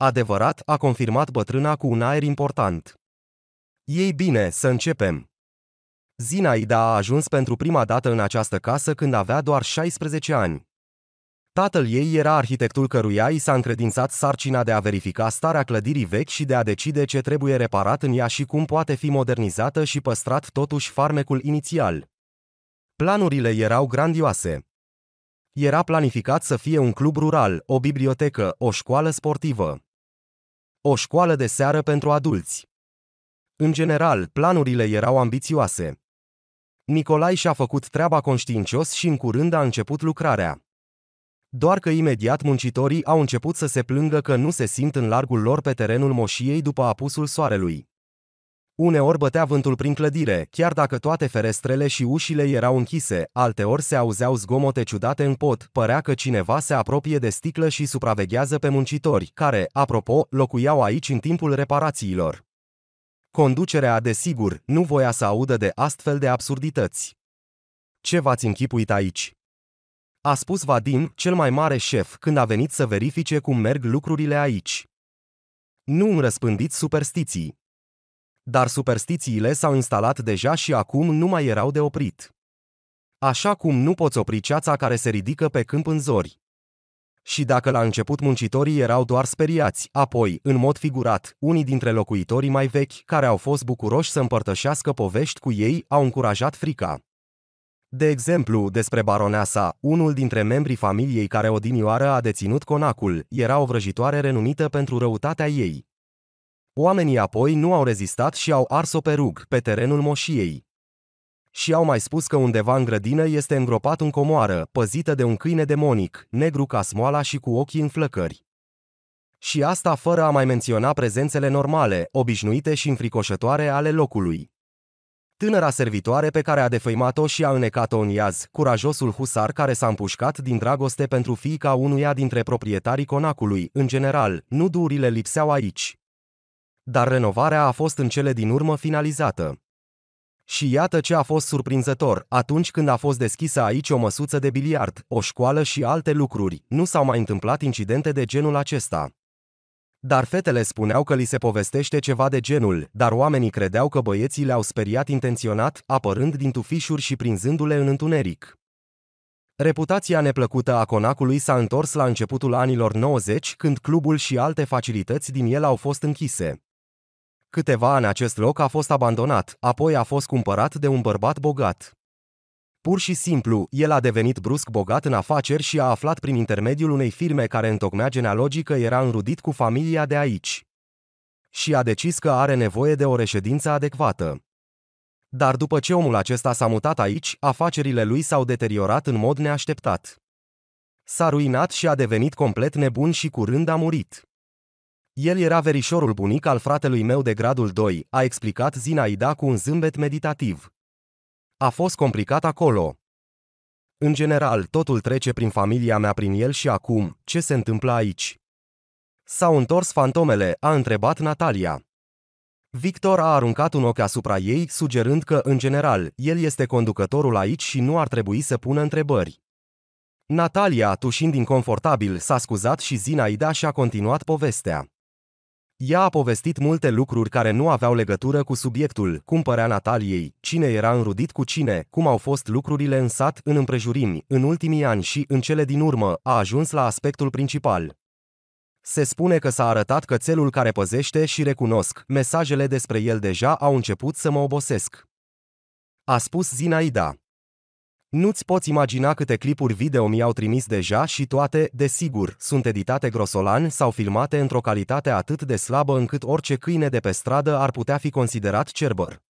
Adevărat, a confirmat bătrâna cu un aer important. Ei bine, să începem. Zinaida a ajuns pentru prima dată în această casă când avea doar 16 ani. Tatăl ei era arhitectul căruia i s-a încredințat sarcina de a verifica starea clădirii vechi și de a decide ce trebuie reparat în ea și cum poate fi modernizată și păstrat totuși farmecul inițial. Planurile erau grandioase. Era planificat să fie un club rural, o bibliotecă, o școală sportivă. O școală de seară pentru adulți. În general, planurile erau ambițioase. Nicolai și-a făcut treaba conștiincios și în curând a început lucrarea. Doar că imediat muncitorii au început să se plângă că nu se simt în largul lor pe terenul moșiei după apusul soarelui. Uneori bătea vântul prin clădire, chiar dacă toate ferestrele și ușile erau închise, alteori se auzeau zgomote ciudate în pot, părea că cineva se apropie de sticlă și supraveghează pe muncitori, care, apropo, locuiau aici în timpul reparațiilor. Conducerea, desigur, nu voia să audă de astfel de absurdități. Ce v-ați închipuit aici? A spus Vadim, cel mai mare șef, când a venit să verifice cum merg lucrurile aici. Nu îmi răspândiți superstiții, dar superstițiile s-au instalat deja și acum nu mai erau de oprit. Așa cum nu poți opri ceața care se ridică pe câmp în zori. Și dacă la început muncitorii erau doar speriați, apoi, în mod figurat, unii dintre locuitorii mai vechi, care au fost bucuroși să împărtășească povești cu ei, au încurajat frica. De exemplu, despre baroneasa, unul dintre membrii familiei care odinioară a deținut conacul, era o vrăjitoare renumită pentru răutatea ei. Oamenii apoi nu au rezistat și au ars-o pe rug, pe terenul moșiei. Și au mai spus că undeva în grădină este îngropat un comoară, păzită de un câine demonic, negru ca smoala și cu ochii în flăcări. Și asta fără a mai menționa prezențele normale, obișnuite și înfricoșătoare ale locului. Tânăra servitoare pe care a defăimat-o și a înecat-o în iaz, curajosul husar care s-a împușcat din dragoste pentru fiica unuia dintre proprietarii conacului, în general, nu durile lipseau aici dar renovarea a fost în cele din urmă finalizată. Și iată ce a fost surprinzător, atunci când a fost deschisă aici o măsuță de biliard, o școală și alte lucruri, nu s-au mai întâmplat incidente de genul acesta. Dar fetele spuneau că li se povestește ceva de genul, dar oamenii credeau că băieții le-au speriat intenționat, apărând din tufișuri și prinzându-le în întuneric. Reputația neplăcută a conacului s-a întors la începutul anilor 90, când clubul și alte facilități din el au fost închise. Câteva ani acest loc a fost abandonat, apoi a fost cumpărat de un bărbat bogat. Pur și simplu, el a devenit brusc bogat în afaceri și a aflat prin intermediul unei firme care întocmea genealogică era înrudit cu familia de aici. Și a decis că are nevoie de o reședință adecvată. Dar după ce omul acesta s-a mutat aici, afacerile lui s-au deteriorat în mod neașteptat. S-a ruinat și a devenit complet nebun și curând a murit. El era verișorul bunic al fratelui meu de gradul 2, a explicat Zinaida cu un zâmbet meditativ. A fost complicat acolo. În general, totul trece prin familia mea prin el și acum, ce se întâmplă aici? S-au întors fantomele, a întrebat Natalia. Victor a aruncat un ochi asupra ei, sugerând că, în general, el este conducătorul aici și nu ar trebui să pună întrebări. Natalia, tușind inconfortabil, s-a scuzat și Zinaida și-a continuat povestea. Ea a povestit multe lucruri care nu aveau legătură cu subiectul, cum părea Nataliei, cine era înrudit cu cine, cum au fost lucrurile în sat, în împrejurimi, în ultimii ani și, în cele din urmă, a ajuns la aspectul principal. Se spune că s-a arătat cățelul care păzește și recunosc, mesajele despre el deja au început să mă obosesc. A spus Zinaida. Nu-ți poți imagina câte clipuri video mi-au trimis deja și toate, desigur, sunt editate grosolan sau filmate într-o calitate atât de slabă încât orice câine de pe stradă ar putea fi considerat cerbăr.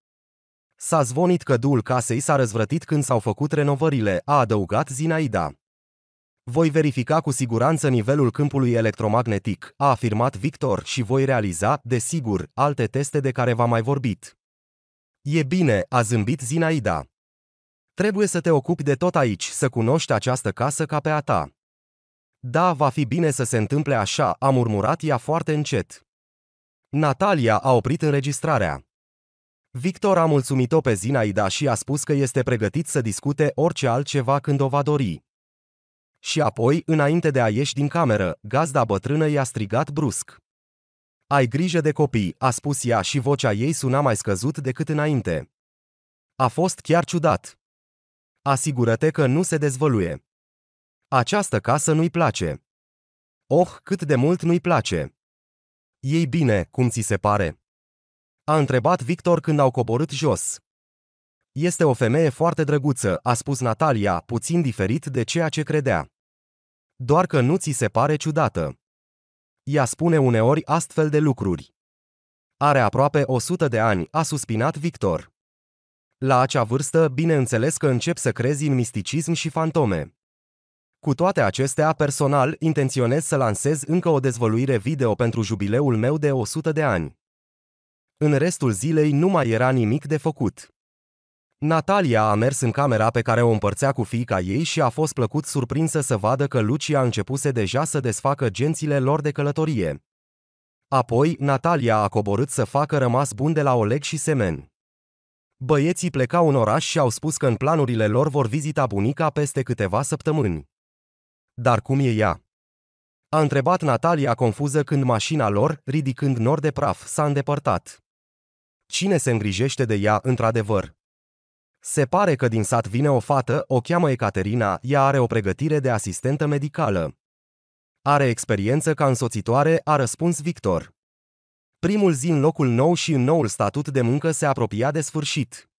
S-a zvonit că duul casei s-a răzvrătit când s-au făcut renovările, a adăugat Zinaida. Voi verifica cu siguranță nivelul câmpului electromagnetic, a afirmat Victor, și voi realiza, desigur, alte teste de care v-am mai vorbit. E bine, a zâmbit Zinaida. Trebuie să te ocupi de tot aici, să cunoști această casă ca pe a ta. Da, va fi bine să se întâmple așa, a murmurat ea foarte încet. Natalia a oprit înregistrarea. Victor a mulțumit-o pe Zinaida și a spus că este pregătit să discute orice altceva când o va dori. Și apoi, înainte de a ieși din cameră, gazda bătrână i-a strigat brusc. Ai grijă de copii, a spus ea și vocea ei suna mai scăzut decât înainte. A fost chiar ciudat. Asigură-te că nu se dezvăluie. Această casă nu-i place. Oh, cât de mult nu-i place. Ei bine, cum ți se pare? A întrebat Victor când au coborât jos. Este o femeie foarte drăguță, a spus Natalia, puțin diferit de ceea ce credea. Doar că nu ți se pare ciudată. Ea spune uneori astfel de lucruri. Are aproape 100 de ani, a suspinat Victor. La acea vârstă, bineînțeles că încep să crezi în misticism și fantome. Cu toate acestea, personal, intenționez să lansez încă o dezvăluire video pentru jubileul meu de 100 de ani. În restul zilei nu mai era nimic de făcut. Natalia a mers în camera pe care o împărțea cu fiica ei și a fost plăcut surprinsă să vadă că Lucia începuse deja să desfacă gențile lor de călătorie. Apoi, Natalia a coborât să facă rămas bun de la Oleg și Semen. Băieții plecau în oraș și au spus că în planurile lor vor vizita bunica peste câteva săptămâni. Dar cum e ea? A întrebat Natalia confuză când mașina lor, ridicând nor de praf, s-a îndepărtat. Cine se îngrijește de ea într-adevăr? Se pare că din sat vine o fată, o cheamă Ecaterina, ea are o pregătire de asistentă medicală. Are experiență ca însoțitoare, a răspuns Victor primul zi în locul nou și în noul statut de muncă se apropia de sfârșit.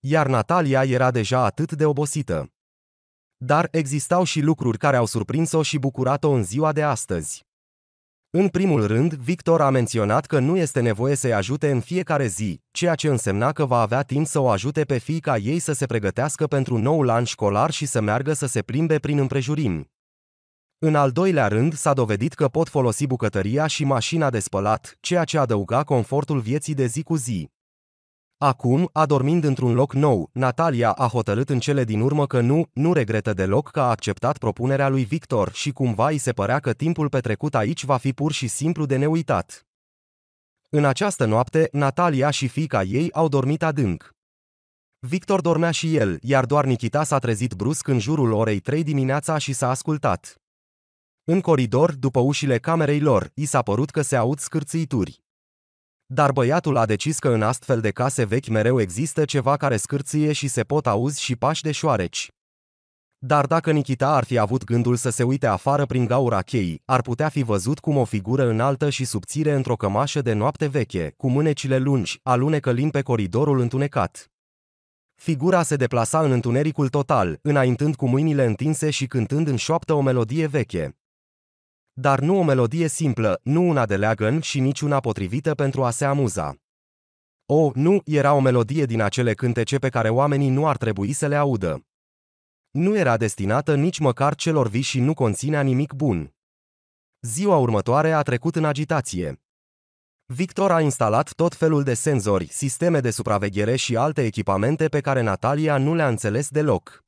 Iar Natalia era deja atât de obosită. Dar existau și lucruri care au surprins-o și bucurat-o în ziua de astăzi. În primul rând, Victor a menționat că nu este nevoie să-i ajute în fiecare zi, ceea ce însemna că va avea timp să o ajute pe fiica ei să se pregătească pentru noul an școlar și să meargă să se plimbe prin împrejurimi. În al doilea rând, s-a dovedit că pot folosi bucătăria și mașina de spălat, ceea ce adăuga confortul vieții de zi cu zi. Acum, adormind într-un loc nou, Natalia a hotărât în cele din urmă că nu, nu regretă deloc că a acceptat propunerea lui Victor și cumva îi se părea că timpul petrecut aici va fi pur și simplu de neuitat. În această noapte, Natalia și fica ei au dormit adânc. Victor dormea și el, iar doar Nikita s-a trezit brusc în jurul orei 3 dimineața și s-a ascultat. În coridor, după ușile camerei lor, i s-a părut că se aud scârțâituri. Dar băiatul a decis că în astfel de case vechi mereu există ceva care scârție și se pot auzi și pași de șoareci. Dar dacă Nikita ar fi avut gândul să se uite afară prin gaura cheii, ar putea fi văzut cum o figură înaltă și subțire într-o cămașă de noapte veche, cu mânecile lungi, alunecă lin pe coridorul întunecat. Figura se deplasa în întunericul total, înaintând cu mâinile întinse și cântând în șoaptă o melodie veche. Dar nu o melodie simplă, nu una de leagăn și nici una potrivită pentru a se amuza. O, nu, era o melodie din acele cântece pe care oamenii nu ar trebui să le audă. Nu era destinată nici măcar celor vii și nu conținea nimic bun. Ziua următoare a trecut în agitație. Victor a instalat tot felul de senzori, sisteme de supraveghere și alte echipamente pe care Natalia nu le-a înțeles deloc.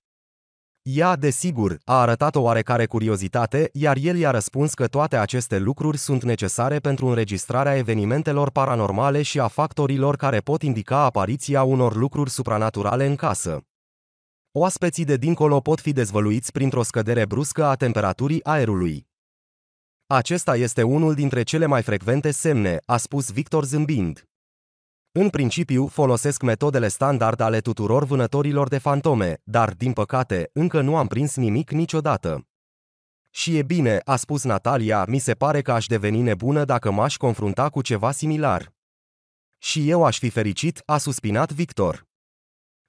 Ea, desigur, a arătat o oarecare curiozitate, iar el i-a răspuns că toate aceste lucruri sunt necesare pentru înregistrarea evenimentelor paranormale și a factorilor care pot indica apariția unor lucruri supranaturale în casă. Oaspeții de dincolo pot fi dezvăluiți printr-o scădere bruscă a temperaturii aerului. Acesta este unul dintre cele mai frecvente semne, a spus Victor zâmbind. În principiu, folosesc metodele standard ale tuturor vânătorilor de fantome, dar, din păcate, încă nu am prins nimic niciodată. Și e bine, a spus Natalia, mi se pare că aș deveni nebună dacă m-aș confrunta cu ceva similar. Și eu aș fi fericit, a suspinat Victor.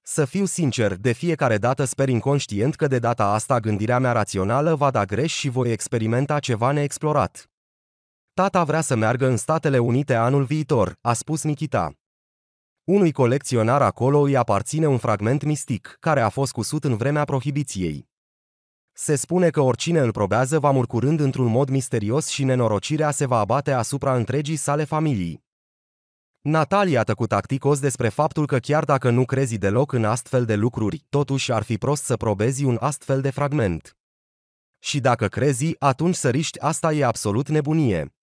Să fiu sincer, de fiecare dată sper inconștient că de data asta gândirea mea rațională va da greș și voi experimenta ceva neexplorat. Tata vrea să meargă în Statele Unite anul viitor, a spus Nikita. Unui colecționar acolo îi aparține un fragment mistic, care a fost cusut în vremea prohibiției. Se spune că oricine îl probează va murcurând într-un mod misterios și nenorocirea se va abate asupra întregii sale familii. Natalia tăcut tacticos despre faptul că chiar dacă nu crezi deloc în astfel de lucruri, totuși ar fi prost să probezi un astfel de fragment. Și dacă crezi, atunci să riști asta e absolut nebunie.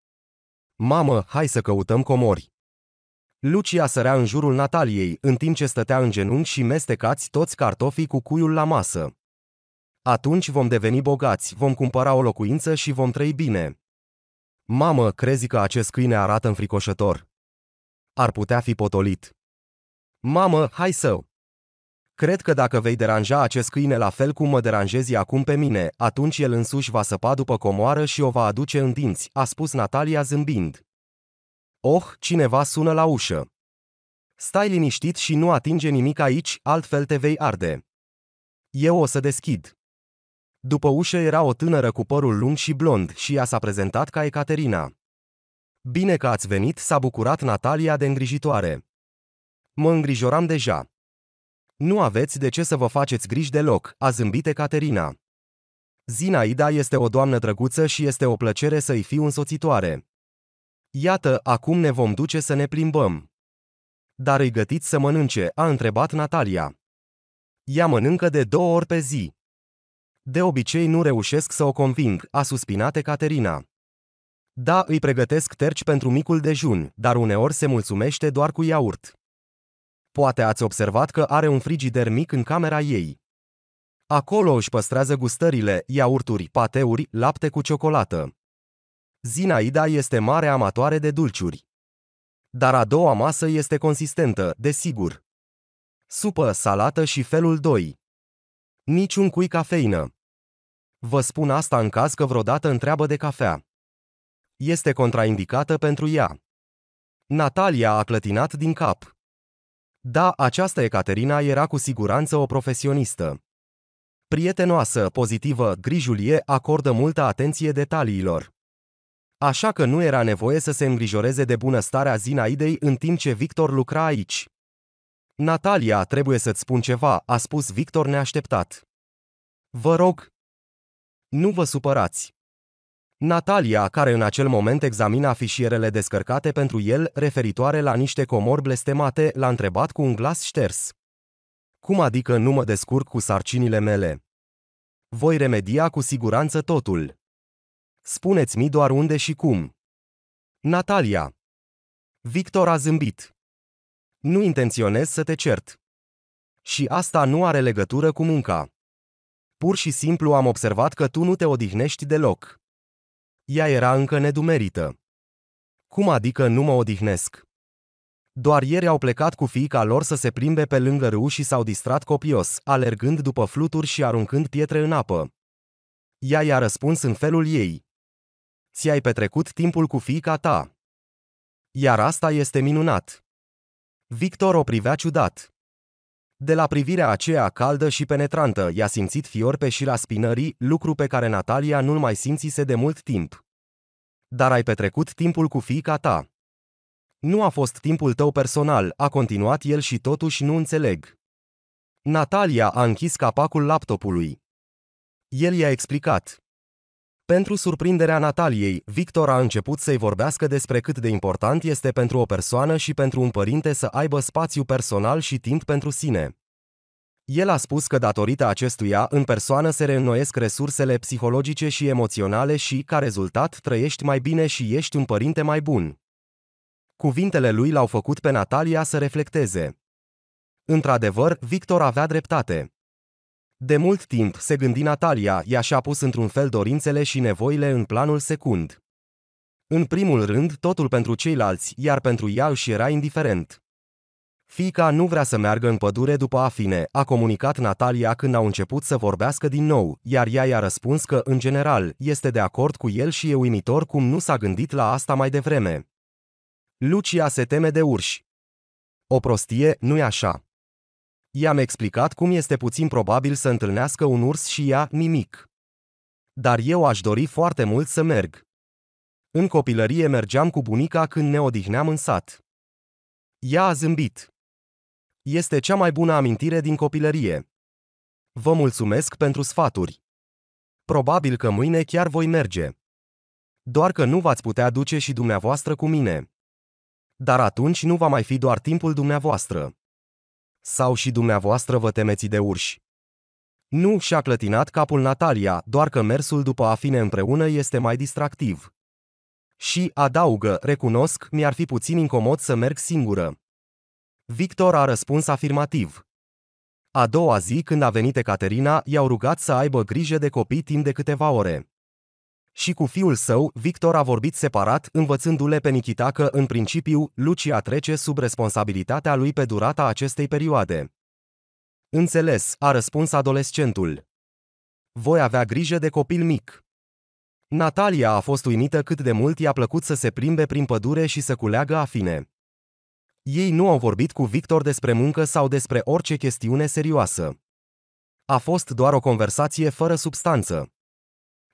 Mamă, hai să căutăm comori. Lucia sărea în jurul Nataliei, în timp ce stătea în genunchi și mestecați toți cartofii cu cuiul la masă. Atunci vom deveni bogați, vom cumpăra o locuință și vom trăi bine. Mamă, crezi că acest câine arată înfricoșător? Ar putea fi potolit. Mamă, hai său! Cred că dacă vei deranja acest câine la fel cum mă deranjezi acum pe mine, atunci el însuși va săpa după comoară și o va aduce în dinți, a spus Natalia zâmbind. Oh, cineva sună la ușă. Stai liniștit și nu atinge nimic aici, altfel te vei arde. Eu o să deschid. După ușă era o tânără cu părul lung și blond și ea s-a prezentat ca Ecaterina. Bine că ați venit, s-a bucurat Natalia de îngrijitoare. Mă îngrijoram deja. Nu aveți de ce să vă faceți griji deloc, a zâmbit Ecaterina. Zinaida este o doamnă drăguță și este o plăcere să-i fiu însoțitoare. Iată, acum ne vom duce să ne plimbăm. Dar îi gătiți să mănânce, a întrebat Natalia. Ea mănâncă de două ori pe zi. De obicei nu reușesc să o conving, a suspinat Caterina. Da, îi pregătesc terci pentru micul dejun, dar uneori se mulțumește doar cu iaurt. Poate ați observat că are un frigider mic în camera ei. Acolo își păstrează gustările, iaurturi, pateuri, lapte cu ciocolată. Zinaida este mare amatoare de dulciuri. Dar a doua masă este consistentă, desigur. Supă, salată și felul 2. Niciun cui cafeină. Vă spun asta în caz că vreodată întreabă de cafea. Este contraindicată pentru ea. Natalia a clătinat din cap. Da, această Ecaterina era cu siguranță o profesionistă. Prietenoasă, pozitivă, grijulie, acordă multă atenție detaliilor. Așa că nu era nevoie să se îngrijoreze de bunăstarea Zinaidei în timp ce Victor lucra aici. Natalia, trebuie să-ți spun ceva, a spus Victor neașteptat. Vă rog. Nu vă supărați. Natalia, care în acel moment examina fișierele descărcate pentru el referitoare la niște comori blestemate, l-a întrebat cu un glas șters. Cum adică nu mă descurc cu sarcinile mele? Voi remedia cu siguranță totul. Spuneți-mi doar unde și cum. Natalia. Victor a zâmbit. Nu intenționez să te cert. Și asta nu are legătură cu munca. Pur și simplu am observat că tu nu te odihnești deloc. Ea era încă nedumerită. Cum adică nu mă odihnesc? Doar ieri au plecat cu fiica lor să se plimbe pe lângă râu și s-au distrat copios, alergând după fluturi și aruncând pietre în apă. Ea i-a răspuns în felul ei ți-ai petrecut timpul cu fiica ta. Iar asta este minunat. Victor o privea ciudat. De la privirea aceea caldă și penetrantă, i-a simțit fior pe șira spinării, lucru pe care Natalia nu-l mai simțise de mult timp. Dar ai petrecut timpul cu fiica ta. Nu a fost timpul tău personal, a continuat el și totuși nu înțeleg. Natalia a închis capacul laptopului. El i-a explicat. Pentru surprinderea Nataliei, Victor a început să-i vorbească despre cât de important este pentru o persoană și pentru un părinte să aibă spațiu personal și timp pentru sine. El a spus că datorită acestuia, în persoană se reînnoiesc resursele psihologice și emoționale și, ca rezultat, trăiești mai bine și ești un părinte mai bun. Cuvintele lui l-au făcut pe Natalia să reflecteze. Într-adevăr, Victor avea dreptate. De mult timp se gândi Natalia, ea și-a pus într-un fel dorințele și nevoile în planul secund. În primul rând, totul pentru ceilalți, iar pentru ea își era indiferent. Fica nu vrea să meargă în pădure după Afine, a comunicat Natalia când au început să vorbească din nou, iar ea i-a răspuns că, în general, este de acord cu el și e uimitor cum nu s-a gândit la asta mai devreme. Lucia se teme de urși. O prostie, nu-i așa. I-am explicat cum este puțin probabil să întâlnească un urs și ea nimic. Dar eu aș dori foarte mult să merg. În copilărie mergeam cu bunica când ne odihneam în sat. Ea a zâmbit. Este cea mai bună amintire din copilărie. Vă mulțumesc pentru sfaturi. Probabil că mâine chiar voi merge. Doar că nu v-ați putea duce și dumneavoastră cu mine. Dar atunci nu va mai fi doar timpul dumneavoastră. Sau și dumneavoastră vă temeți de urși? Nu, și-a clătinat capul Natalia, doar că mersul după a fine împreună este mai distractiv. Și, adaugă, recunosc, mi-ar fi puțin incomod să merg singură. Victor a răspuns afirmativ. A doua zi, când a venit Ecaterina, i-au rugat să aibă grijă de copii timp de câteva ore și cu fiul său, Victor a vorbit separat, învățându-le pe Nichita că, în principiu, Lucia trece sub responsabilitatea lui pe durata acestei perioade. Înțeles, a răspuns adolescentul. Voi avea grijă de copil mic. Natalia a fost uimită cât de mult i-a plăcut să se plimbe prin pădure și să culeagă afine. Ei nu au vorbit cu Victor despre muncă sau despre orice chestiune serioasă. A fost doar o conversație fără substanță.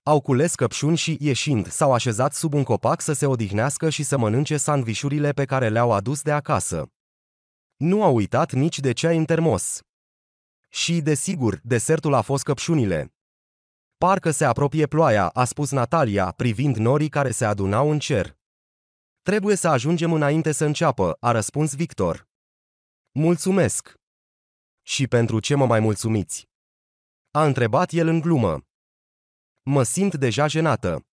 Au cules căpșuni și, ieșind, s-au așezat sub un copac să se odihnească și să mănânce sandvișurile pe care le-au adus de acasă. Nu au uitat nici de ceai în termos. Și, desigur, desertul a fost căpșunile. Parcă se apropie ploaia, a spus Natalia, privind norii care se adunau în cer. Trebuie să ajungem înainte să înceapă, a răspuns Victor. Mulțumesc! Și pentru ce mă mai mulțumiți? A întrebat el în glumă. Mă simt deja jenată.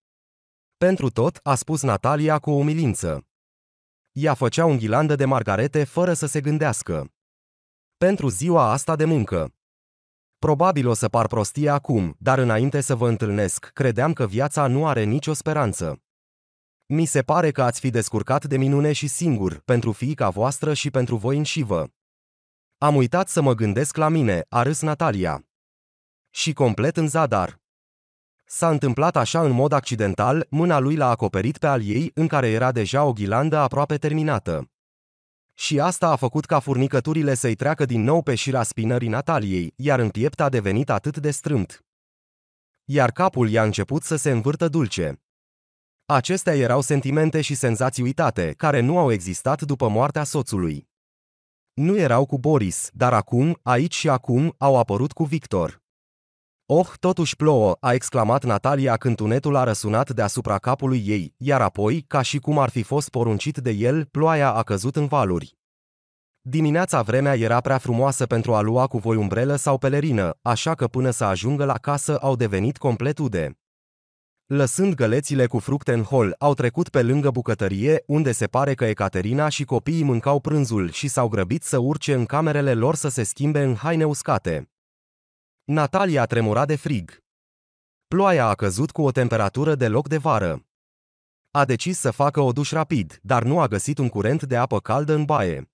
Pentru tot, a spus Natalia cu o umilință. Ea făcea un ghilandă de margarete fără să se gândească. Pentru ziua asta de muncă. Probabil o să par prostie acum, dar înainte să vă întâlnesc, credeam că viața nu are nicio speranță. Mi se pare că ați fi descurcat de minune și singur, pentru fiica voastră și pentru voi înșivă. Am uitat să mă gândesc la mine, a râs Natalia. Și complet în zadar. S-a întâmplat așa în mod accidental, mâna lui l-a acoperit pe al ei, în care era deja o ghilandă aproape terminată. Și asta a făcut ca furnicăturile să-i treacă din nou pe șira spinării Nataliei, iar în piept a devenit atât de strâmt. Iar capul i-a început să se învârtă dulce. Acestea erau sentimente și senzații uitate, care nu au existat după moartea soțului. Nu erau cu Boris, dar acum, aici și acum, au apărut cu Victor. Oh, totuși plouă, a exclamat Natalia când tunetul a răsunat deasupra capului ei, iar apoi, ca și cum ar fi fost poruncit de el, ploaia a căzut în valuri. Dimineața vremea era prea frumoasă pentru a lua cu voi umbrelă sau pelerină, așa că până să ajungă la casă au devenit complet ude. Lăsând gălețile cu fructe în hol, au trecut pe lângă bucătărie, unde se pare că Ecaterina și copiii mâncau prânzul și s-au grăbit să urce în camerele lor să se schimbe în haine uscate. Natalia tremura de frig. Ploaia a căzut cu o temperatură de loc de vară. A decis să facă o duș rapid, dar nu a găsit un curent de apă caldă în baie.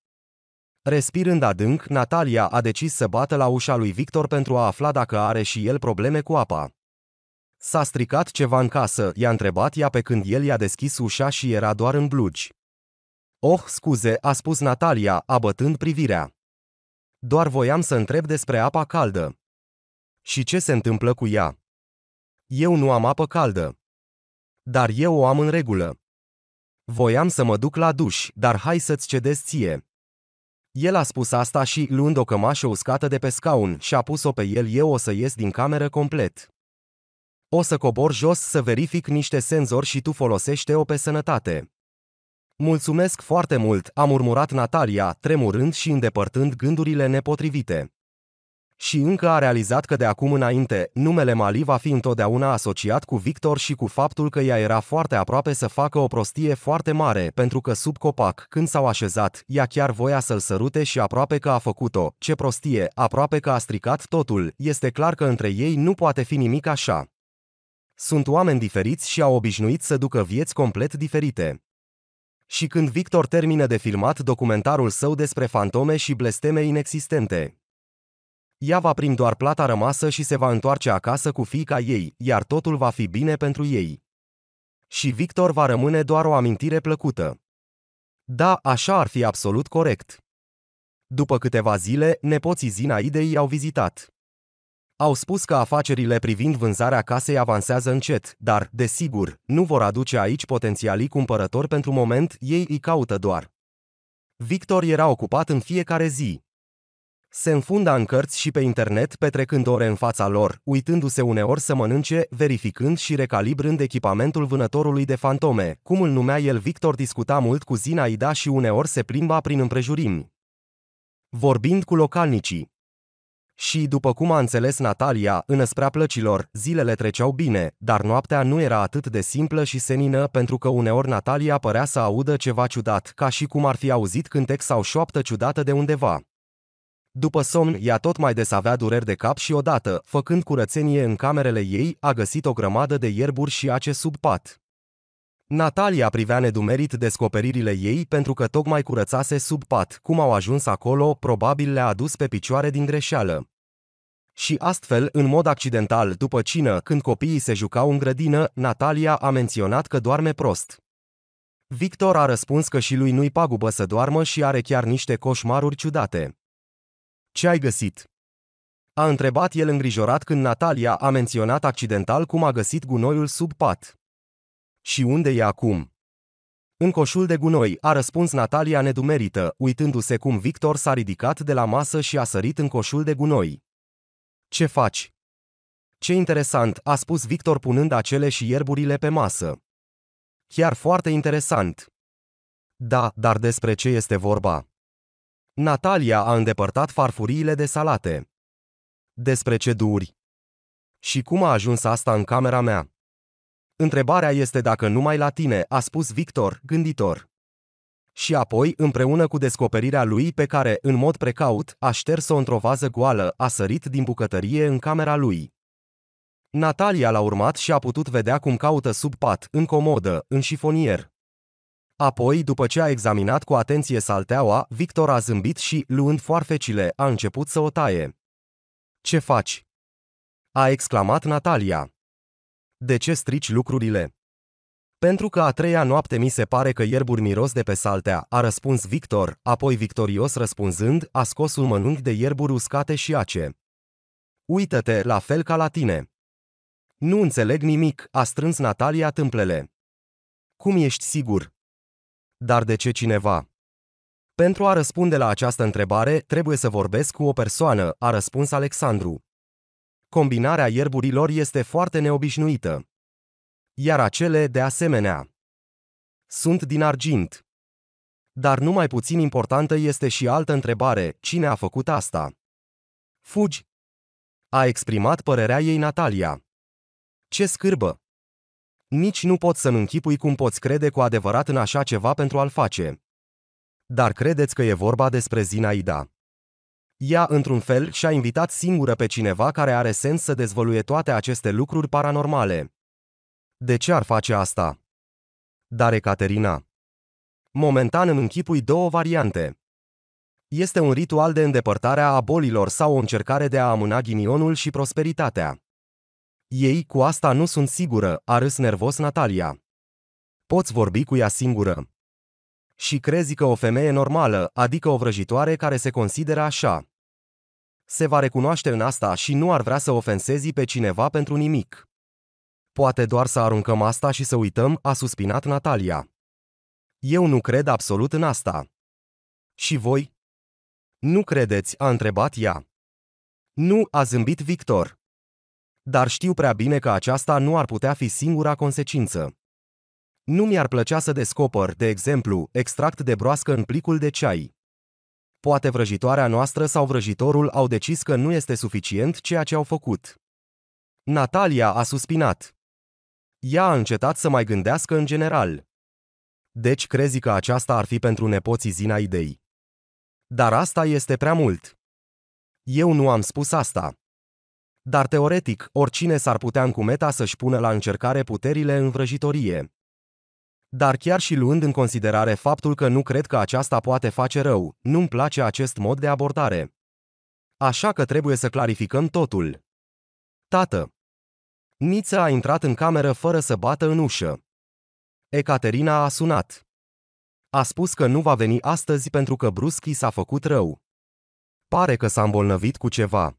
Respirând adânc, Natalia a decis să bată la ușa lui Victor pentru a afla dacă are și el probleme cu apa. S-a stricat ceva în casă, i-a întrebat ea pe când el i-a deschis ușa și era doar în blugi. Oh, scuze, a spus Natalia, abătând privirea. Doar voiam să întreb despre apa caldă. Și ce se întâmplă cu ea? Eu nu am apă caldă. Dar eu o am în regulă. Voiam să mă duc la duș, dar hai să-ți cedezi ție. El a spus asta și, luând o cămașă uscată de pe scaun, și-a pus-o pe el, eu o să ies din cameră complet. O să cobor jos să verific niște senzori și tu folosește-o pe sănătate. Mulțumesc foarte mult, am urmurat Natalia, tremurând și îndepărtând gândurile nepotrivite și încă a realizat că de acum înainte, numele Mali va fi întotdeauna asociat cu Victor și cu faptul că ea era foarte aproape să facă o prostie foarte mare, pentru că sub copac, când s-au așezat, ea chiar voia să-l sărute și aproape că a făcut-o. Ce prostie, aproape că a stricat totul, este clar că între ei nu poate fi nimic așa. Sunt oameni diferiți și au obișnuit să ducă vieți complet diferite. Și când Victor termină de filmat documentarul său despre fantome și blesteme inexistente, ea va primi doar plata rămasă și se va întoarce acasă cu fiica ei, iar totul va fi bine pentru ei. Și Victor va rămâne doar o amintire plăcută. Da, așa ar fi absolut corect. După câteva zile, nepoții Zinaidei i-au vizitat. Au spus că afacerile privind vânzarea casei avansează încet, dar, desigur, nu vor aduce aici potențialii cumpărători pentru moment, ei îi caută doar. Victor era ocupat în fiecare zi. Se înfunda în cărți și pe internet, petrecând ore în fața lor, uitându-se uneori să mănânce, verificând și recalibrând echipamentul vânătorului de fantome. Cum îl numea el Victor discuta mult cu Zinaida și uneori se plimba prin împrejurimi. Vorbind cu localnicii, și, după cum a înțeles Natalia, în înăsprea plăcilor, zilele treceau bine, dar noaptea nu era atât de simplă și senină pentru că uneori Natalia părea să audă ceva ciudat, ca și cum ar fi auzit cântec sau șoaptă ciudată de undeva. După somn, ea tot mai des avea dureri de cap și odată, făcând curățenie în camerele ei, a găsit o grămadă de ierburi și ace sub pat. Natalia privea nedumerit descoperirile ei pentru că tocmai curățase sub pat, cum au ajuns acolo, probabil le-a adus pe picioare din greșeală. Și astfel, în mod accidental, după cină, când copiii se jucau în grădină, Natalia a menționat că doarme prost. Victor a răspuns că și lui nu-i pagubă să doarmă și are chiar niște coșmaruri ciudate. Ce ai găsit? A întrebat el îngrijorat când Natalia a menționat accidental cum a găsit gunoiul sub pat. Și unde e acum? În coșul de gunoi, a răspuns Natalia nedumerită, uitându-se cum Victor s-a ridicat de la masă și a sărit în coșul de gunoi. Ce faci? Ce interesant, a spus Victor punând acele și ierburile pe masă. Chiar foarte interesant. Da, dar despre ce este vorba? Natalia a îndepărtat farfuriile de salate. Despre ce duri? Și cum a ajuns asta în camera mea? Întrebarea este dacă numai la tine, a spus Victor, gânditor. Și apoi, împreună cu descoperirea lui pe care, în mod precaut, a șters-o într-o vază goală, a sărit din bucătărie în camera lui. Natalia l-a urmat și a putut vedea cum caută sub pat, în comodă, în șifonier, Apoi, după ce a examinat cu atenție salteaua, Victor a zâmbit și, luând foarfecile, a început să o taie. Ce faci?" a exclamat Natalia. De ce strici lucrurile?" Pentru că a treia noapte mi se pare că ierburi miros de pe saltea, a răspuns Victor, apoi victorios răspunzând, a scos un mănânc de ierburi uscate și ace. Uită-te, la fel ca la tine. Nu înțeleg nimic, a strâns Natalia tâmplele. Cum ești sigur? Dar de ce cineva? Pentru a răspunde la această întrebare, trebuie să vorbesc cu o persoană, a răspuns Alexandru. Combinarea ierburilor este foarte neobișnuită. Iar acele, de asemenea, sunt din argint. Dar nu mai puțin importantă este și altă întrebare, cine a făcut asta? Fugi! A exprimat părerea ei Natalia. Ce scârbă! Nici nu pot să-mi închipui cum poți crede cu adevărat în așa ceva pentru a-l face. Dar credeți că e vorba despre Zinaida. Ea, într-un fel, și-a invitat singură pe cineva care are sens să dezvăluie toate aceste lucruri paranormale. De ce ar face asta? Dar Ecaterina. Momentan îmi închipui două variante. Este un ritual de îndepărtare a bolilor sau o încercare de a amâna ghinionul și prosperitatea. Ei cu asta nu sunt sigură, a râs nervos Natalia. Poți vorbi cu ea singură. Și crezi că o femeie normală, adică o vrăjitoare care se consideră așa, se va recunoaște în asta și nu ar vrea să ofensezi pe cineva pentru nimic. Poate doar să aruncăm asta și să uităm, a suspinat Natalia. Eu nu cred absolut în asta. Și voi? Nu credeți, a întrebat ea. Nu, a zâmbit Victor dar știu prea bine că aceasta nu ar putea fi singura consecință. Nu mi-ar plăcea să descopăr, de exemplu, extract de broască în plicul de ceai. Poate vrăjitoarea noastră sau vrăjitorul au decis că nu este suficient ceea ce au făcut. Natalia a suspinat. Ea a încetat să mai gândească în general. Deci crezi că aceasta ar fi pentru nepoții Zina idei. Dar asta este prea mult. Eu nu am spus asta. Dar teoretic, oricine s-ar putea încumeta să-și pună la încercare puterile în vrăjitorie. Dar chiar și luând în considerare faptul că nu cred că aceasta poate face rău, nu-mi place acest mod de abordare. Așa că trebuie să clarificăm totul. Tată. Niță a intrat în cameră fără să bată în ușă. Ecaterina a sunat. A spus că nu va veni astăzi pentru că bruschi s-a făcut rău. Pare că s-a îmbolnăvit cu ceva.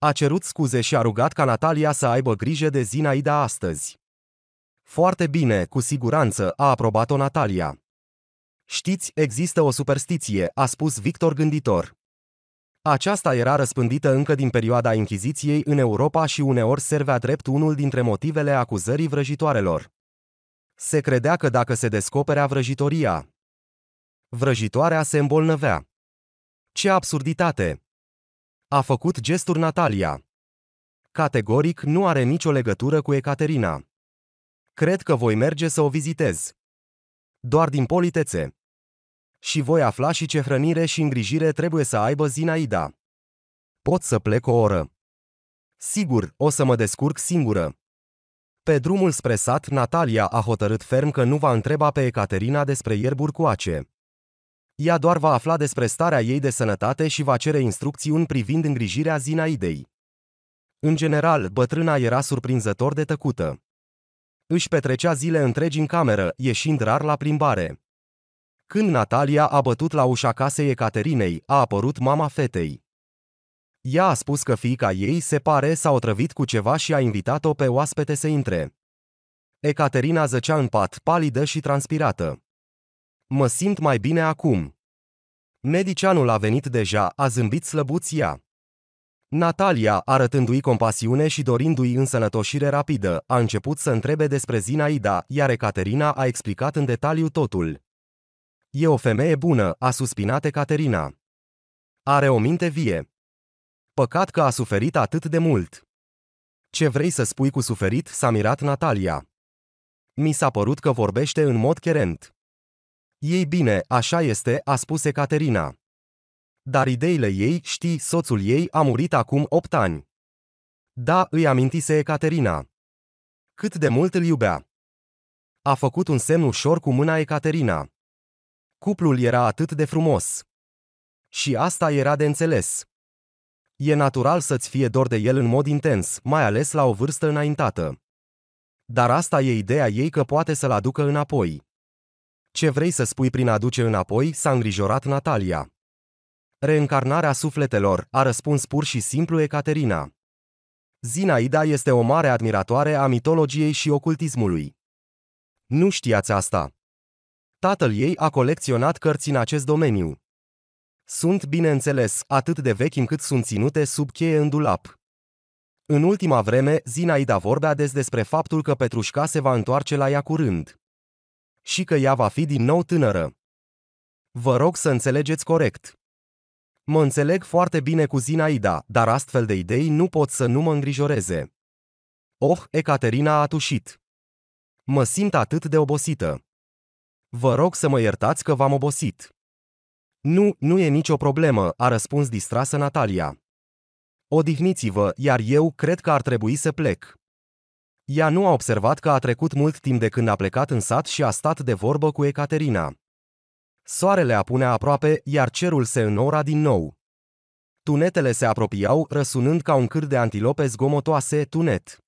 A cerut scuze și a rugat ca Natalia să aibă grijă de Zinaida astăzi. Foarte bine, cu siguranță, a aprobat-o Natalia. Știți, există o superstiție, a spus Victor gânditor. Aceasta era răspândită încă din perioada Inchiziției în Europa și uneori servea drept unul dintre motivele acuzării vrăjitoarelor. Se credea că dacă se descoperea vrăjitoria, vrăjitoarea se îmbolnăvea. Ce absurditate! A făcut gesturi Natalia. Categoric nu are nicio legătură cu Ecaterina. Cred că voi merge să o vizitez. Doar din politețe. Și voi afla și ce hrănire și îngrijire trebuie să aibă Zinaida. Pot să plec o oră. Sigur, o să mă descurc singură. Pe drumul spre sat, Natalia a hotărât ferm că nu va întreba pe Ecaterina despre ierburi ace ea doar va afla despre starea ei de sănătate și va cere instrucțiuni privind îngrijirea Zinaidei. În general, bătrâna era surprinzător de tăcută. Își petrecea zile întregi în cameră, ieșind rar la plimbare. Când Natalia a bătut la ușa casei Ecaterinei, a apărut mama fetei. Ea a spus că fiica ei se pare s-a otrăvit cu ceva și a invitat-o pe oaspete să intre. Ecaterina zăcea în pat, palidă și transpirată. Mă simt mai bine acum. Medicianul a venit deja, a zâmbit slăbuția. Natalia, arătându-i compasiune și dorindu-i însănătoșire rapidă, a început să întrebe despre Zinaida, iar Caterina a explicat în detaliu totul. E o femeie bună, a suspinat Caterina. Are o minte vie. Păcat că a suferit atât de mult. Ce vrei să spui cu suferit, s-a mirat Natalia. Mi s-a părut că vorbește în mod cherent. Ei bine, așa este, a spus Ecaterina. Dar ideile ei, știi, soțul ei a murit acum opt ani. Da, îi amintise Ecaterina. Cât de mult îl iubea. A făcut un semn ușor cu mâna Ecaterina. Cuplul era atât de frumos. Și asta era de înțeles. E natural să-ți fie dor de el în mod intens, mai ales la o vârstă înaintată. Dar asta e ideea ei că poate să-l aducă înapoi. Ce vrei să spui prin aduce înapoi, s-a îngrijorat Natalia. Reîncarnarea sufletelor, a răspuns pur și simplu Ecaterina. Zinaida este o mare admiratoare a mitologiei și ocultismului. Nu știați asta. Tatăl ei a colecționat cărți în acest domeniu. Sunt, bineînțeles, atât de vechi încât sunt ținute sub cheie în dulap. În ultima vreme, Zinaida vorbea des despre faptul că Petrușca se va întoarce la ea curând și că ea va fi din nou tânără. Vă rog să înțelegeți corect. Mă înțeleg foarte bine cu Zinaida, dar astfel de idei nu pot să nu mă îngrijoreze. Oh, Ecaterina a tușit. Mă simt atât de obosită. Vă rog să mă iertați că v-am obosit. Nu, nu e nicio problemă, a răspuns distrasă Natalia. Odihniți-vă, iar eu cred că ar trebui să plec. Ea nu a observat că a trecut mult timp de când a plecat în sat și a stat de vorbă cu Ecaterina. Soarele apunea aproape, iar cerul se înora din nou. Tunetele se apropiau, răsunând ca un câr de antilope zgomotoase tunet.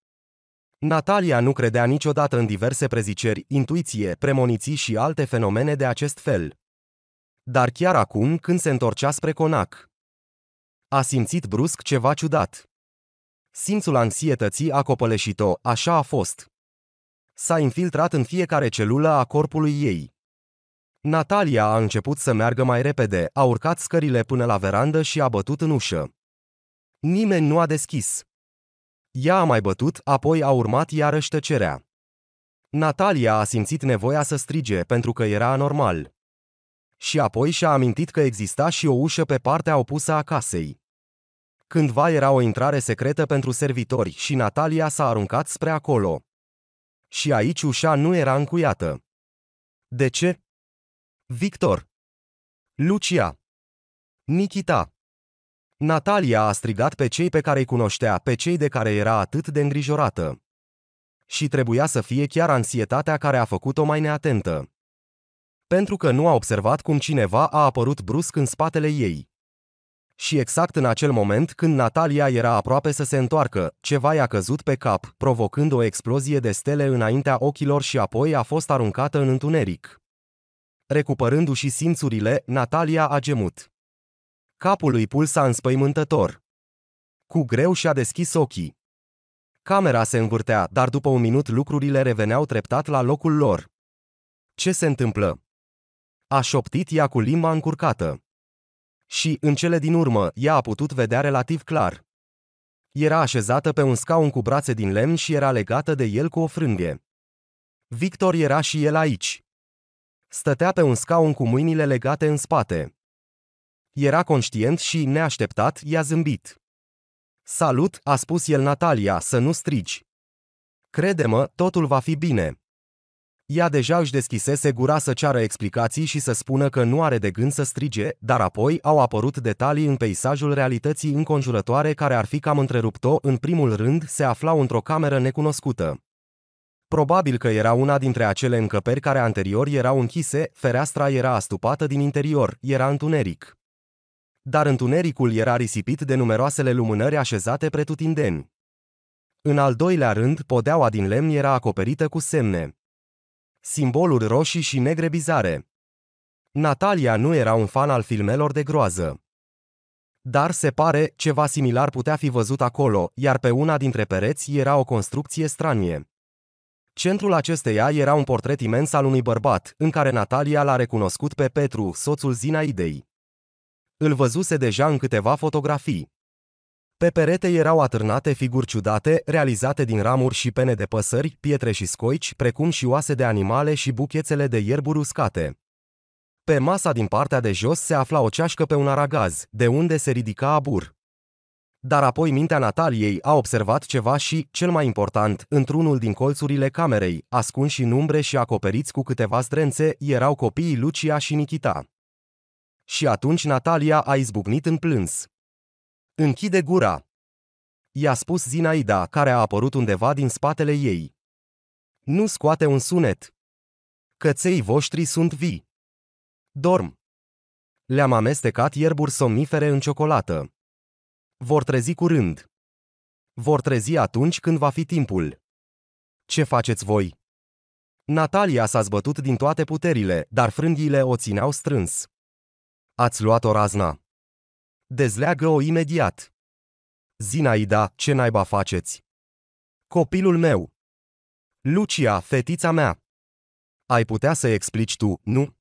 Natalia nu credea niciodată în diverse preziceri, intuiție, premoniții și alte fenomene de acest fel. Dar chiar acum, când se întorcea spre conac, a simțit brusc ceva ciudat. Simțul anxietății a copăleșit-o, așa a fost. S-a infiltrat în fiecare celulă a corpului ei. Natalia a început să meargă mai repede, a urcat scările până la verandă și a bătut în ușă. Nimeni nu a deschis. Ea a mai bătut, apoi a urmat iarăși tăcerea. Natalia a simțit nevoia să strige pentru că era anormal. Și apoi și-a amintit că exista și o ușă pe partea opusă a casei. Cândva era o intrare secretă pentru servitori și Natalia s-a aruncat spre acolo. Și aici ușa nu era încuiată. De ce? Victor. Lucia. Nikita. Natalia a strigat pe cei pe care îi cunoștea, pe cei de care era atât de îngrijorată. Și trebuia să fie chiar ansietatea care a făcut-o mai neatentă. Pentru că nu a observat cum cineva a apărut brusc în spatele ei. Și exact în acel moment când Natalia era aproape să se întoarcă, ceva i-a căzut pe cap, provocând o explozie de stele înaintea ochilor și apoi a fost aruncată în întuneric. Recuperându-și simțurile, Natalia a gemut. Capul lui pulsa înspăimântător. Cu greu și-a deschis ochii. Camera se învârtea, dar după un minut lucrurile reveneau treptat la locul lor. Ce se întâmplă? A șoptit ea cu limba încurcată. Și, în cele din urmă, ea a putut vedea relativ clar. Era așezată pe un scaun cu brațe din lemn și era legată de el cu o frânghe. Victor era și el aici. Stătea pe un scaun cu mâinile legate în spate. Era conștient și, neașteptat, i-a zâmbit. Salut, a spus el Natalia, să nu strigi. Crede-mă, totul va fi bine. Ea deja își deschisese gura să ceară explicații și să spună că nu are de gând să strige, dar apoi au apărut detalii în peisajul realității înconjurătoare care ar fi cam întrerupt-o, în primul rând se aflau într-o cameră necunoscută. Probabil că era una dintre acele încăperi care anterior erau închise, fereastra era astupată din interior, era întuneric. Dar întunericul era risipit de numeroasele lumânări așezate pretutindeni. În al doilea rând, podeaua din lemn era acoperită cu semne simboluri roșii și negre bizare. Natalia nu era un fan al filmelor de groază. Dar se pare, ceva similar putea fi văzut acolo, iar pe una dintre pereți era o construcție stranie. Centrul acesteia era un portret imens al unui bărbat, în care Natalia l-a recunoscut pe Petru, soțul Zinaidei. Îl văzuse deja în câteva fotografii. Pe perete erau atârnate figuri ciudate, realizate din ramuri și pene de păsări, pietre și scoici, precum și oase de animale și buchețele de ierburi uscate. Pe masa din partea de jos se afla o ceașcă pe un aragaz, de unde se ridica abur. Dar apoi mintea Nataliei a observat ceva și, cel mai important, într-unul din colțurile camerei, ascunși în umbre și acoperiți cu câteva strențe, erau copiii Lucia și Nikita. Și atunci Natalia a izbucnit în plâns. Închide gura! I-a spus Zinaida, care a apărut undeva din spatele ei. Nu scoate un sunet. Căței voștri sunt vii. Dorm. Le-am amestecat ierburi somnifere în ciocolată. Vor trezi curând. Vor trezi atunci când va fi timpul. Ce faceți voi? Natalia s-a zbătut din toate puterile, dar frânghiile o țineau strâns. Ați luat o razna. Dezleagă-o imediat. Zinaida, ce naiba faceți? Copilul meu. Lucia, fetița mea. Ai putea să explici tu, nu?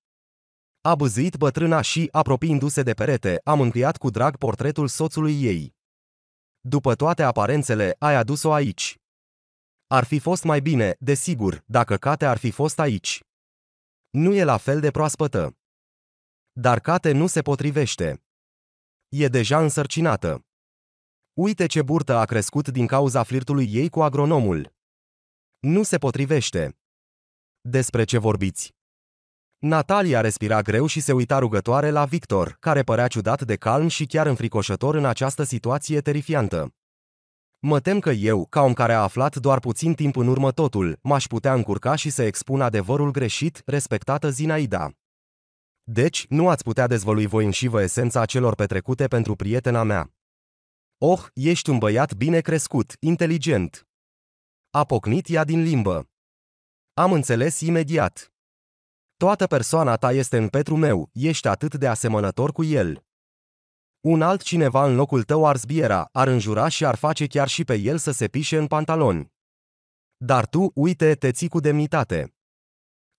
A băzit bătrâna și, apropiindu-se de perete, a mângâiat cu drag portretul soțului ei. După toate aparențele, ai adus-o aici. Ar fi fost mai bine, desigur, dacă Kate ar fi fost aici. Nu e la fel de proaspătă. Dar Kate nu se potrivește. E deja însărcinată. Uite ce burtă a crescut din cauza flirtului ei cu agronomul. Nu se potrivește. Despre ce vorbiți? Natalia respira greu și se uita rugătoare la Victor, care părea ciudat de calm și chiar înfricoșător în această situație terifiantă. Mă tem că eu, ca om care a aflat doar puțin timp în urmă totul, m-aș putea încurca și să expun adevărul greșit, respectată Zinaida. Deci, nu ați putea dezvălui voi înșivă esența celor petrecute pentru prietena mea. Oh, ești un băiat bine crescut, inteligent. A pocnit ea din limbă. Am înțeles imediat. Toată persoana ta este în Petru meu, ești atât de asemănător cu el. Un alt cineva în locul tău ar zbiera, ar înjura și ar face chiar și pe el să se pișe în pantaloni. Dar tu, uite, te ții cu demnitate.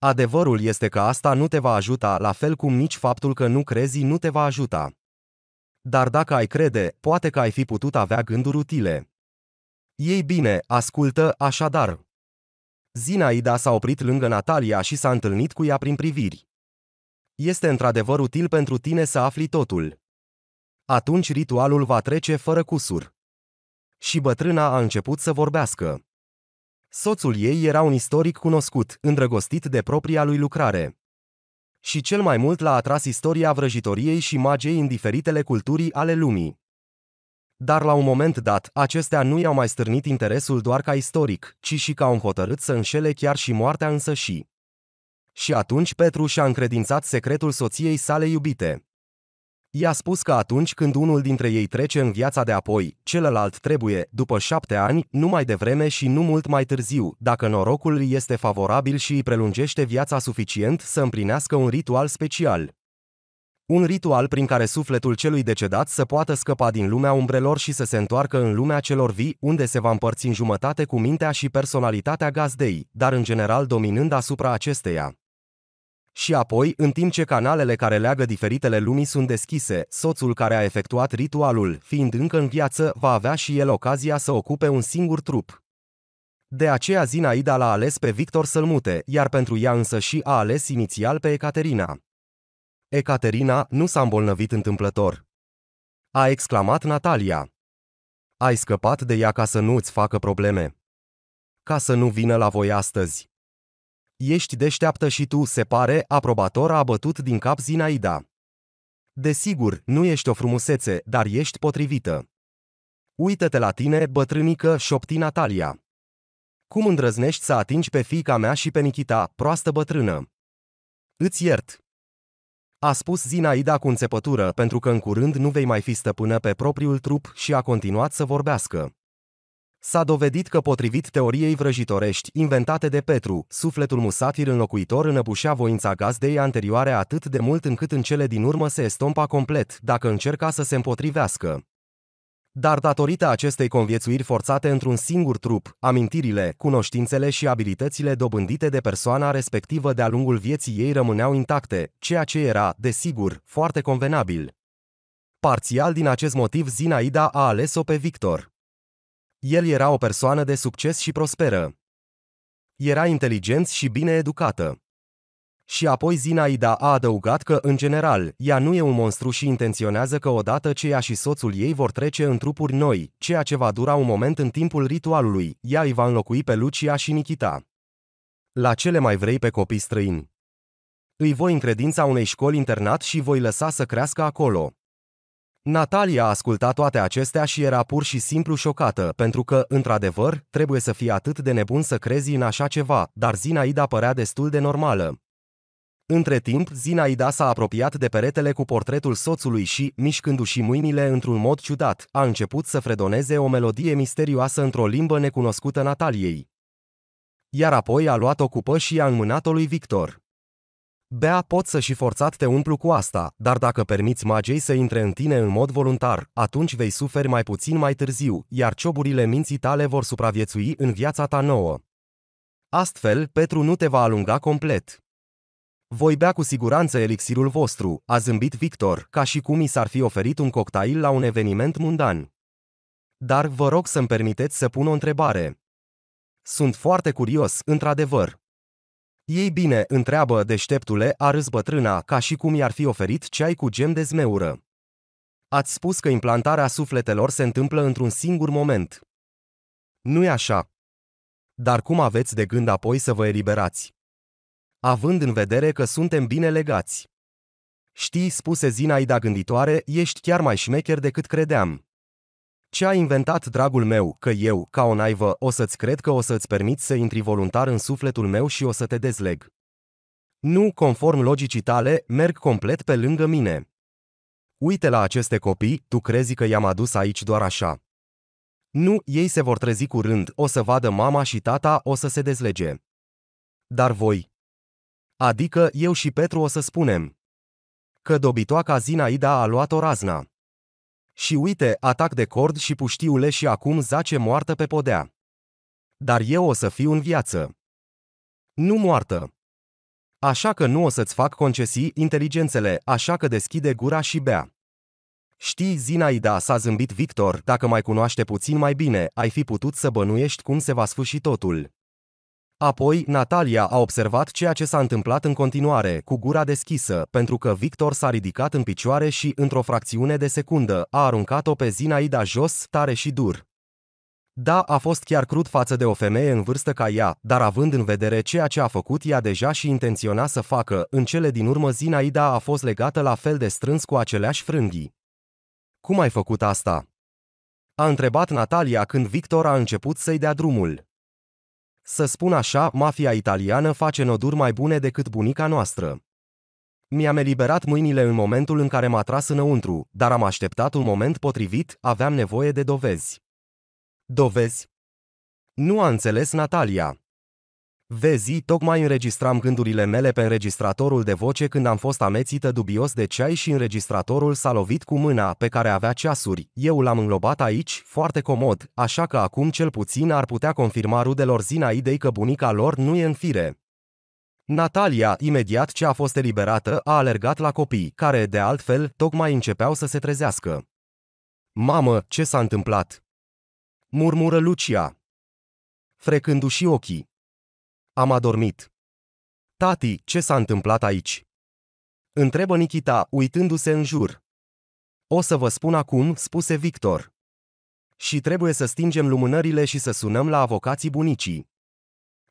Adevărul este că asta nu te va ajuta, la fel cum nici faptul că nu crezi nu te va ajuta. Dar dacă ai crede, poate că ai fi putut avea gânduri utile. Ei bine, ascultă, așadar. Zinaida s-a oprit lângă Natalia și s-a întâlnit cu ea prin priviri. Este într-adevăr util pentru tine să afli totul. Atunci ritualul va trece fără cusur. Și bătrâna a început să vorbească. Soțul ei era un istoric cunoscut, îndrăgostit de propria lui lucrare. Și cel mai mult l-a atras istoria vrăjitoriei și magiei în diferitele culturi ale lumii. Dar la un moment dat, acestea nu i-au mai stârnit interesul doar ca istoric, ci și ca un hotărât să înșele chiar și moartea însă și. Și atunci Petru și-a încredințat secretul soției sale iubite. I-a spus că atunci când unul dintre ei trece în viața de apoi, celălalt trebuie, după șapte ani, nu mai devreme și nu mult mai târziu, dacă norocul îi este favorabil și îi prelungește viața suficient să împlinească un ritual special. Un ritual prin care sufletul celui decedat să poată scăpa din lumea umbrelor și să se întoarcă în lumea celor vii, unde se va împărți în jumătate cu mintea și personalitatea gazdei, dar în general dominând asupra acesteia. Și apoi, în timp ce canalele care leagă diferitele lumii sunt deschise, soțul care a efectuat ritualul, fiind încă în viață, va avea și el ocazia să ocupe un singur trup. De aceea Zinaida l-a ales pe Victor să-l mute, iar pentru ea însă și a ales inițial pe Ecaterina. Ecaterina nu s-a îmbolnăvit întâmplător. A exclamat Natalia. Ai scăpat de ea ca să nu-ți facă probleme. Ca să nu vină la voi astăzi. Ești deșteaptă și tu, se pare, aprobator a bătut din cap Zinaida. Desigur, nu ești o frumusețe, dar ești potrivită. Uită-te la tine, bătrânică, șopti Natalia. Cum îndrăznești să atingi pe fiica mea și pe Nikita, proastă bătrână? Îți iert. A spus Zinaida cu înțepătură pentru că în curând nu vei mai fi stăpână pe propriul trup și a continuat să vorbească. S-a dovedit că potrivit teoriei vrăjitorești inventate de Petru, sufletul musafir înlocuitor înăbușea voința gazdei anterioare atât de mult încât în cele din urmă se estompa complet dacă încerca să se împotrivească. Dar datorită acestei conviețuiri forțate într-un singur trup, amintirile, cunoștințele și abilitățile dobândite de persoana respectivă de-a lungul vieții ei rămâneau intacte, ceea ce era, desigur, foarte convenabil. Parțial din acest motiv Zinaida a ales-o pe Victor. El era o persoană de succes și prosperă. Era inteligent și bine educată. Și apoi Zinaida a adăugat că, în general, ea nu e un monstru și intenționează că odată ce ea și soțul ei vor trece în trupuri noi, ceea ce va dura un moment în timpul ritualului, ea îi va înlocui pe Lucia și Nikita. La cele mai vrei pe copii străini? Îi voi încredința unei școli internat și voi lăsa să crească acolo. Natalia asculta toate acestea și era pur și simplu șocată, pentru că, într-adevăr, trebuie să fie atât de nebun să crezi în așa ceva, dar Zinaida părea destul de normală. Între timp, Zinaida s-a apropiat de peretele cu portretul soțului și, mișcându-și mâinile într-un mod ciudat, a început să fredoneze o melodie misterioasă într-o limbă necunoscută Nataliei. Iar apoi a luat o cupă și a înmânat-o lui Victor. Bea, pot să și forțat te umplu cu asta, dar dacă permiți magiei să intre în tine în mod voluntar, atunci vei suferi mai puțin mai târziu, iar cioburile minții tale vor supraviețui în viața ta nouă. Astfel, Petru nu te va alunga complet. Voi bea cu siguranță elixirul vostru, a zâmbit Victor, ca și cum i s-ar fi oferit un cocktail la un eveniment mundan. Dar vă rog să-mi permiteți să pun o întrebare. Sunt foarte curios, într-adevăr. Ei bine, întreabă deșteptule, a râs bătrâna, ca și cum i-ar fi oferit ceai cu gem de zmeură. Ați spus că implantarea sufletelor se întâmplă într-un singur moment. Nu-i așa. Dar cum aveți de gând apoi să vă eliberați? Având în vedere că suntem bine legați. Știi, spuse Zinaida gânditoare, ești chiar mai șmecher decât credeam. Ce a inventat, dragul meu, că eu, ca o naivă, o să-ți cred că o să-ți permit să intri voluntar în sufletul meu și o să te dezleg? Nu, conform logicii tale, merg complet pe lângă mine. Uite la aceste copii, tu crezi că i-am adus aici doar așa. Nu, ei se vor trezi curând, o să vadă mama și tata, o să se dezlege. Dar voi? Adică eu și Petru o să spunem. Că dobitoaca Zinaida a luat o razna. Și uite, atac de cord și puștiule și acum zace moartă pe podea. Dar eu o să fiu în viață. Nu moartă. Așa că nu o să-ți fac concesii inteligențele, așa că deschide gura și bea. Știi, Zinaida s-a zâmbit Victor, dacă mai cunoaște puțin mai bine, ai fi putut să bănuiești cum se va sfârși totul. Apoi, Natalia a observat ceea ce s-a întâmplat în continuare, cu gura deschisă, pentru că Victor s-a ridicat în picioare și, într-o fracțiune de secundă, a aruncat-o pe Zinaida jos, tare și dur. Da, a fost chiar crud față de o femeie în vârstă ca ea, dar având în vedere ceea ce a făcut ea deja și intenționa să facă, în cele din urmă Zinaida a fost legată la fel de strâns cu aceleași frânghii. Cum ai făcut asta? A întrebat Natalia când Victor a început să-i dea drumul. Să spun așa, mafia italiană face noduri mai bune decât bunica noastră. Mi-am eliberat mâinile în momentul în care m-a tras înăuntru, dar am așteptat un moment potrivit, aveam nevoie de dovezi. Dovezi? Nu a înțeles Natalia. Vezi, tocmai înregistram gândurile mele pe înregistratorul de voce când am fost amețită dubios de ceai și înregistratorul s-a lovit cu mâna pe care avea ceasuri. Eu l-am înlobat aici, foarte comod, așa că acum cel puțin ar putea confirma rudelor zina că bunica lor nu e în fire. Natalia, imediat ce a fost eliberată, a alergat la copii, care, de altfel, tocmai începeau să se trezească. Mamă, ce s-a întâmplat? Murmură Lucia, frecându-și ochii am adormit. Tati, ce s-a întâmplat aici? Întrebă Nikita, uitându-se în jur. O să vă spun acum, spuse Victor. Și trebuie să stingem lumânările și să sunăm la avocații bunicii.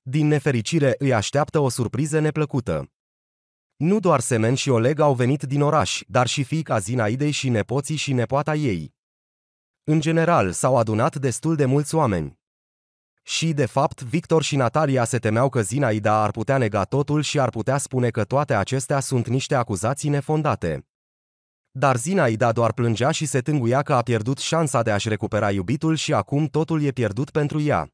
Din nefericire îi așteaptă o surpriză neplăcută. Nu doar Semen și Oleg au venit din oraș, dar și fiica Zinaidei și nepoții și nepoata ei. În general, s-au adunat destul de mulți oameni. Și, de fapt, Victor și Natalia se temeau că Zinaida ar putea nega totul și ar putea spune că toate acestea sunt niște acuzații nefondate. Dar Zinaida doar plângea și se tânguia că a pierdut șansa de a-și recupera iubitul și acum totul e pierdut pentru ea.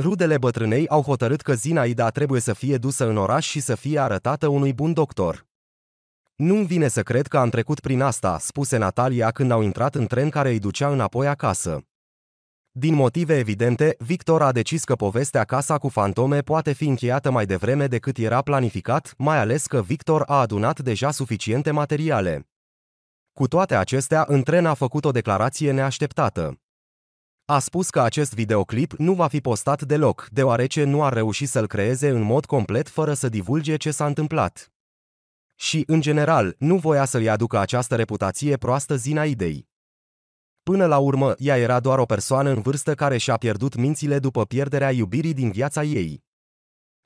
Rudele bătrânei au hotărât că Zinaida trebuie să fie dusă în oraș și să fie arătată unui bun doctor. Nu-mi vine să cred că am trecut prin asta, spuse Natalia când au intrat în tren care îi ducea înapoi acasă. Din motive evidente, Victor a decis că povestea Casa cu fantome poate fi încheiată mai devreme decât era planificat, mai ales că Victor a adunat deja suficiente materiale. Cu toate acestea, Întren a făcut o declarație neașteptată. A spus că acest videoclip nu va fi postat deloc, deoarece nu a reușit să-l creeze în mod complet fără să divulge ce s-a întâmplat. Și, în general, nu voia să-i aducă această reputație proastă Zinaidei. Până la urmă, ea era doar o persoană în vârstă care și-a pierdut mințile după pierderea iubirii din viața ei.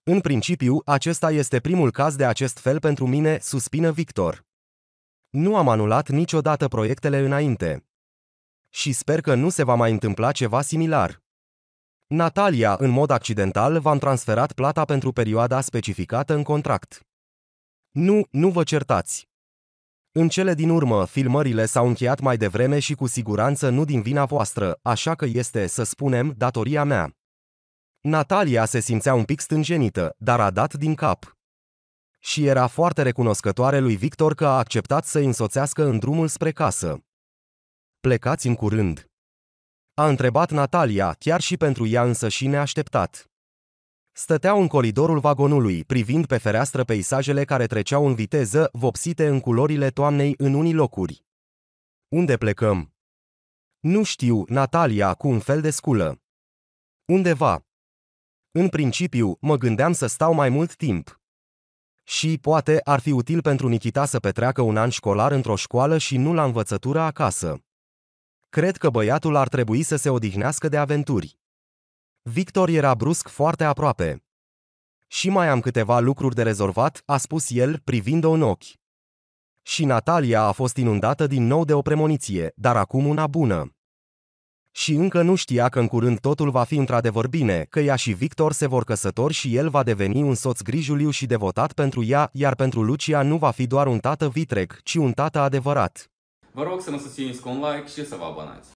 În principiu, acesta este primul caz de acest fel pentru mine, suspină Victor. Nu am anulat niciodată proiectele înainte. Și sper că nu se va mai întâmpla ceva similar. Natalia, în mod accidental, v-am transferat plata pentru perioada specificată în contract. Nu, nu vă certați. În cele din urmă, filmările s-au încheiat mai devreme și cu siguranță nu din vina voastră, așa că este, să spunem, datoria mea. Natalia se simțea un pic stânjenită, dar a dat din cap. Și era foarte recunoscătoare lui Victor că a acceptat să-i însoțească în drumul spre casă. Plecați în curând. A întrebat Natalia, chiar și pentru ea însă și neașteptat. Stăteau în coridorul vagonului, privind pe fereastră peisajele care treceau în viteză, vopsite în culorile toamnei în unii locuri. Unde plecăm? Nu știu, Natalia, cu un fel de sculă. Undeva. În principiu, mă gândeam să stau mai mult timp. Și, poate, ar fi util pentru Nikita să petreacă un an școlar într-o școală și nu la învățătură acasă. Cred că băiatul ar trebui să se odihnească de aventuri. Victor era brusc foarte aproape. Și mai am câteva lucruri de rezolvat, a spus el, privind-o în ochi. Și Natalia a fost inundată din nou de o premoniție, dar acum una bună. Și încă nu știa că în curând totul va fi într-adevăr bine, că ea și Victor se vor căsători și el va deveni un soț grijuliu și devotat pentru ea, iar pentru Lucia nu va fi doar un tată vitreg, ci un tată adevărat. Vă rog să mă susțineți cu un like și să vă abonați.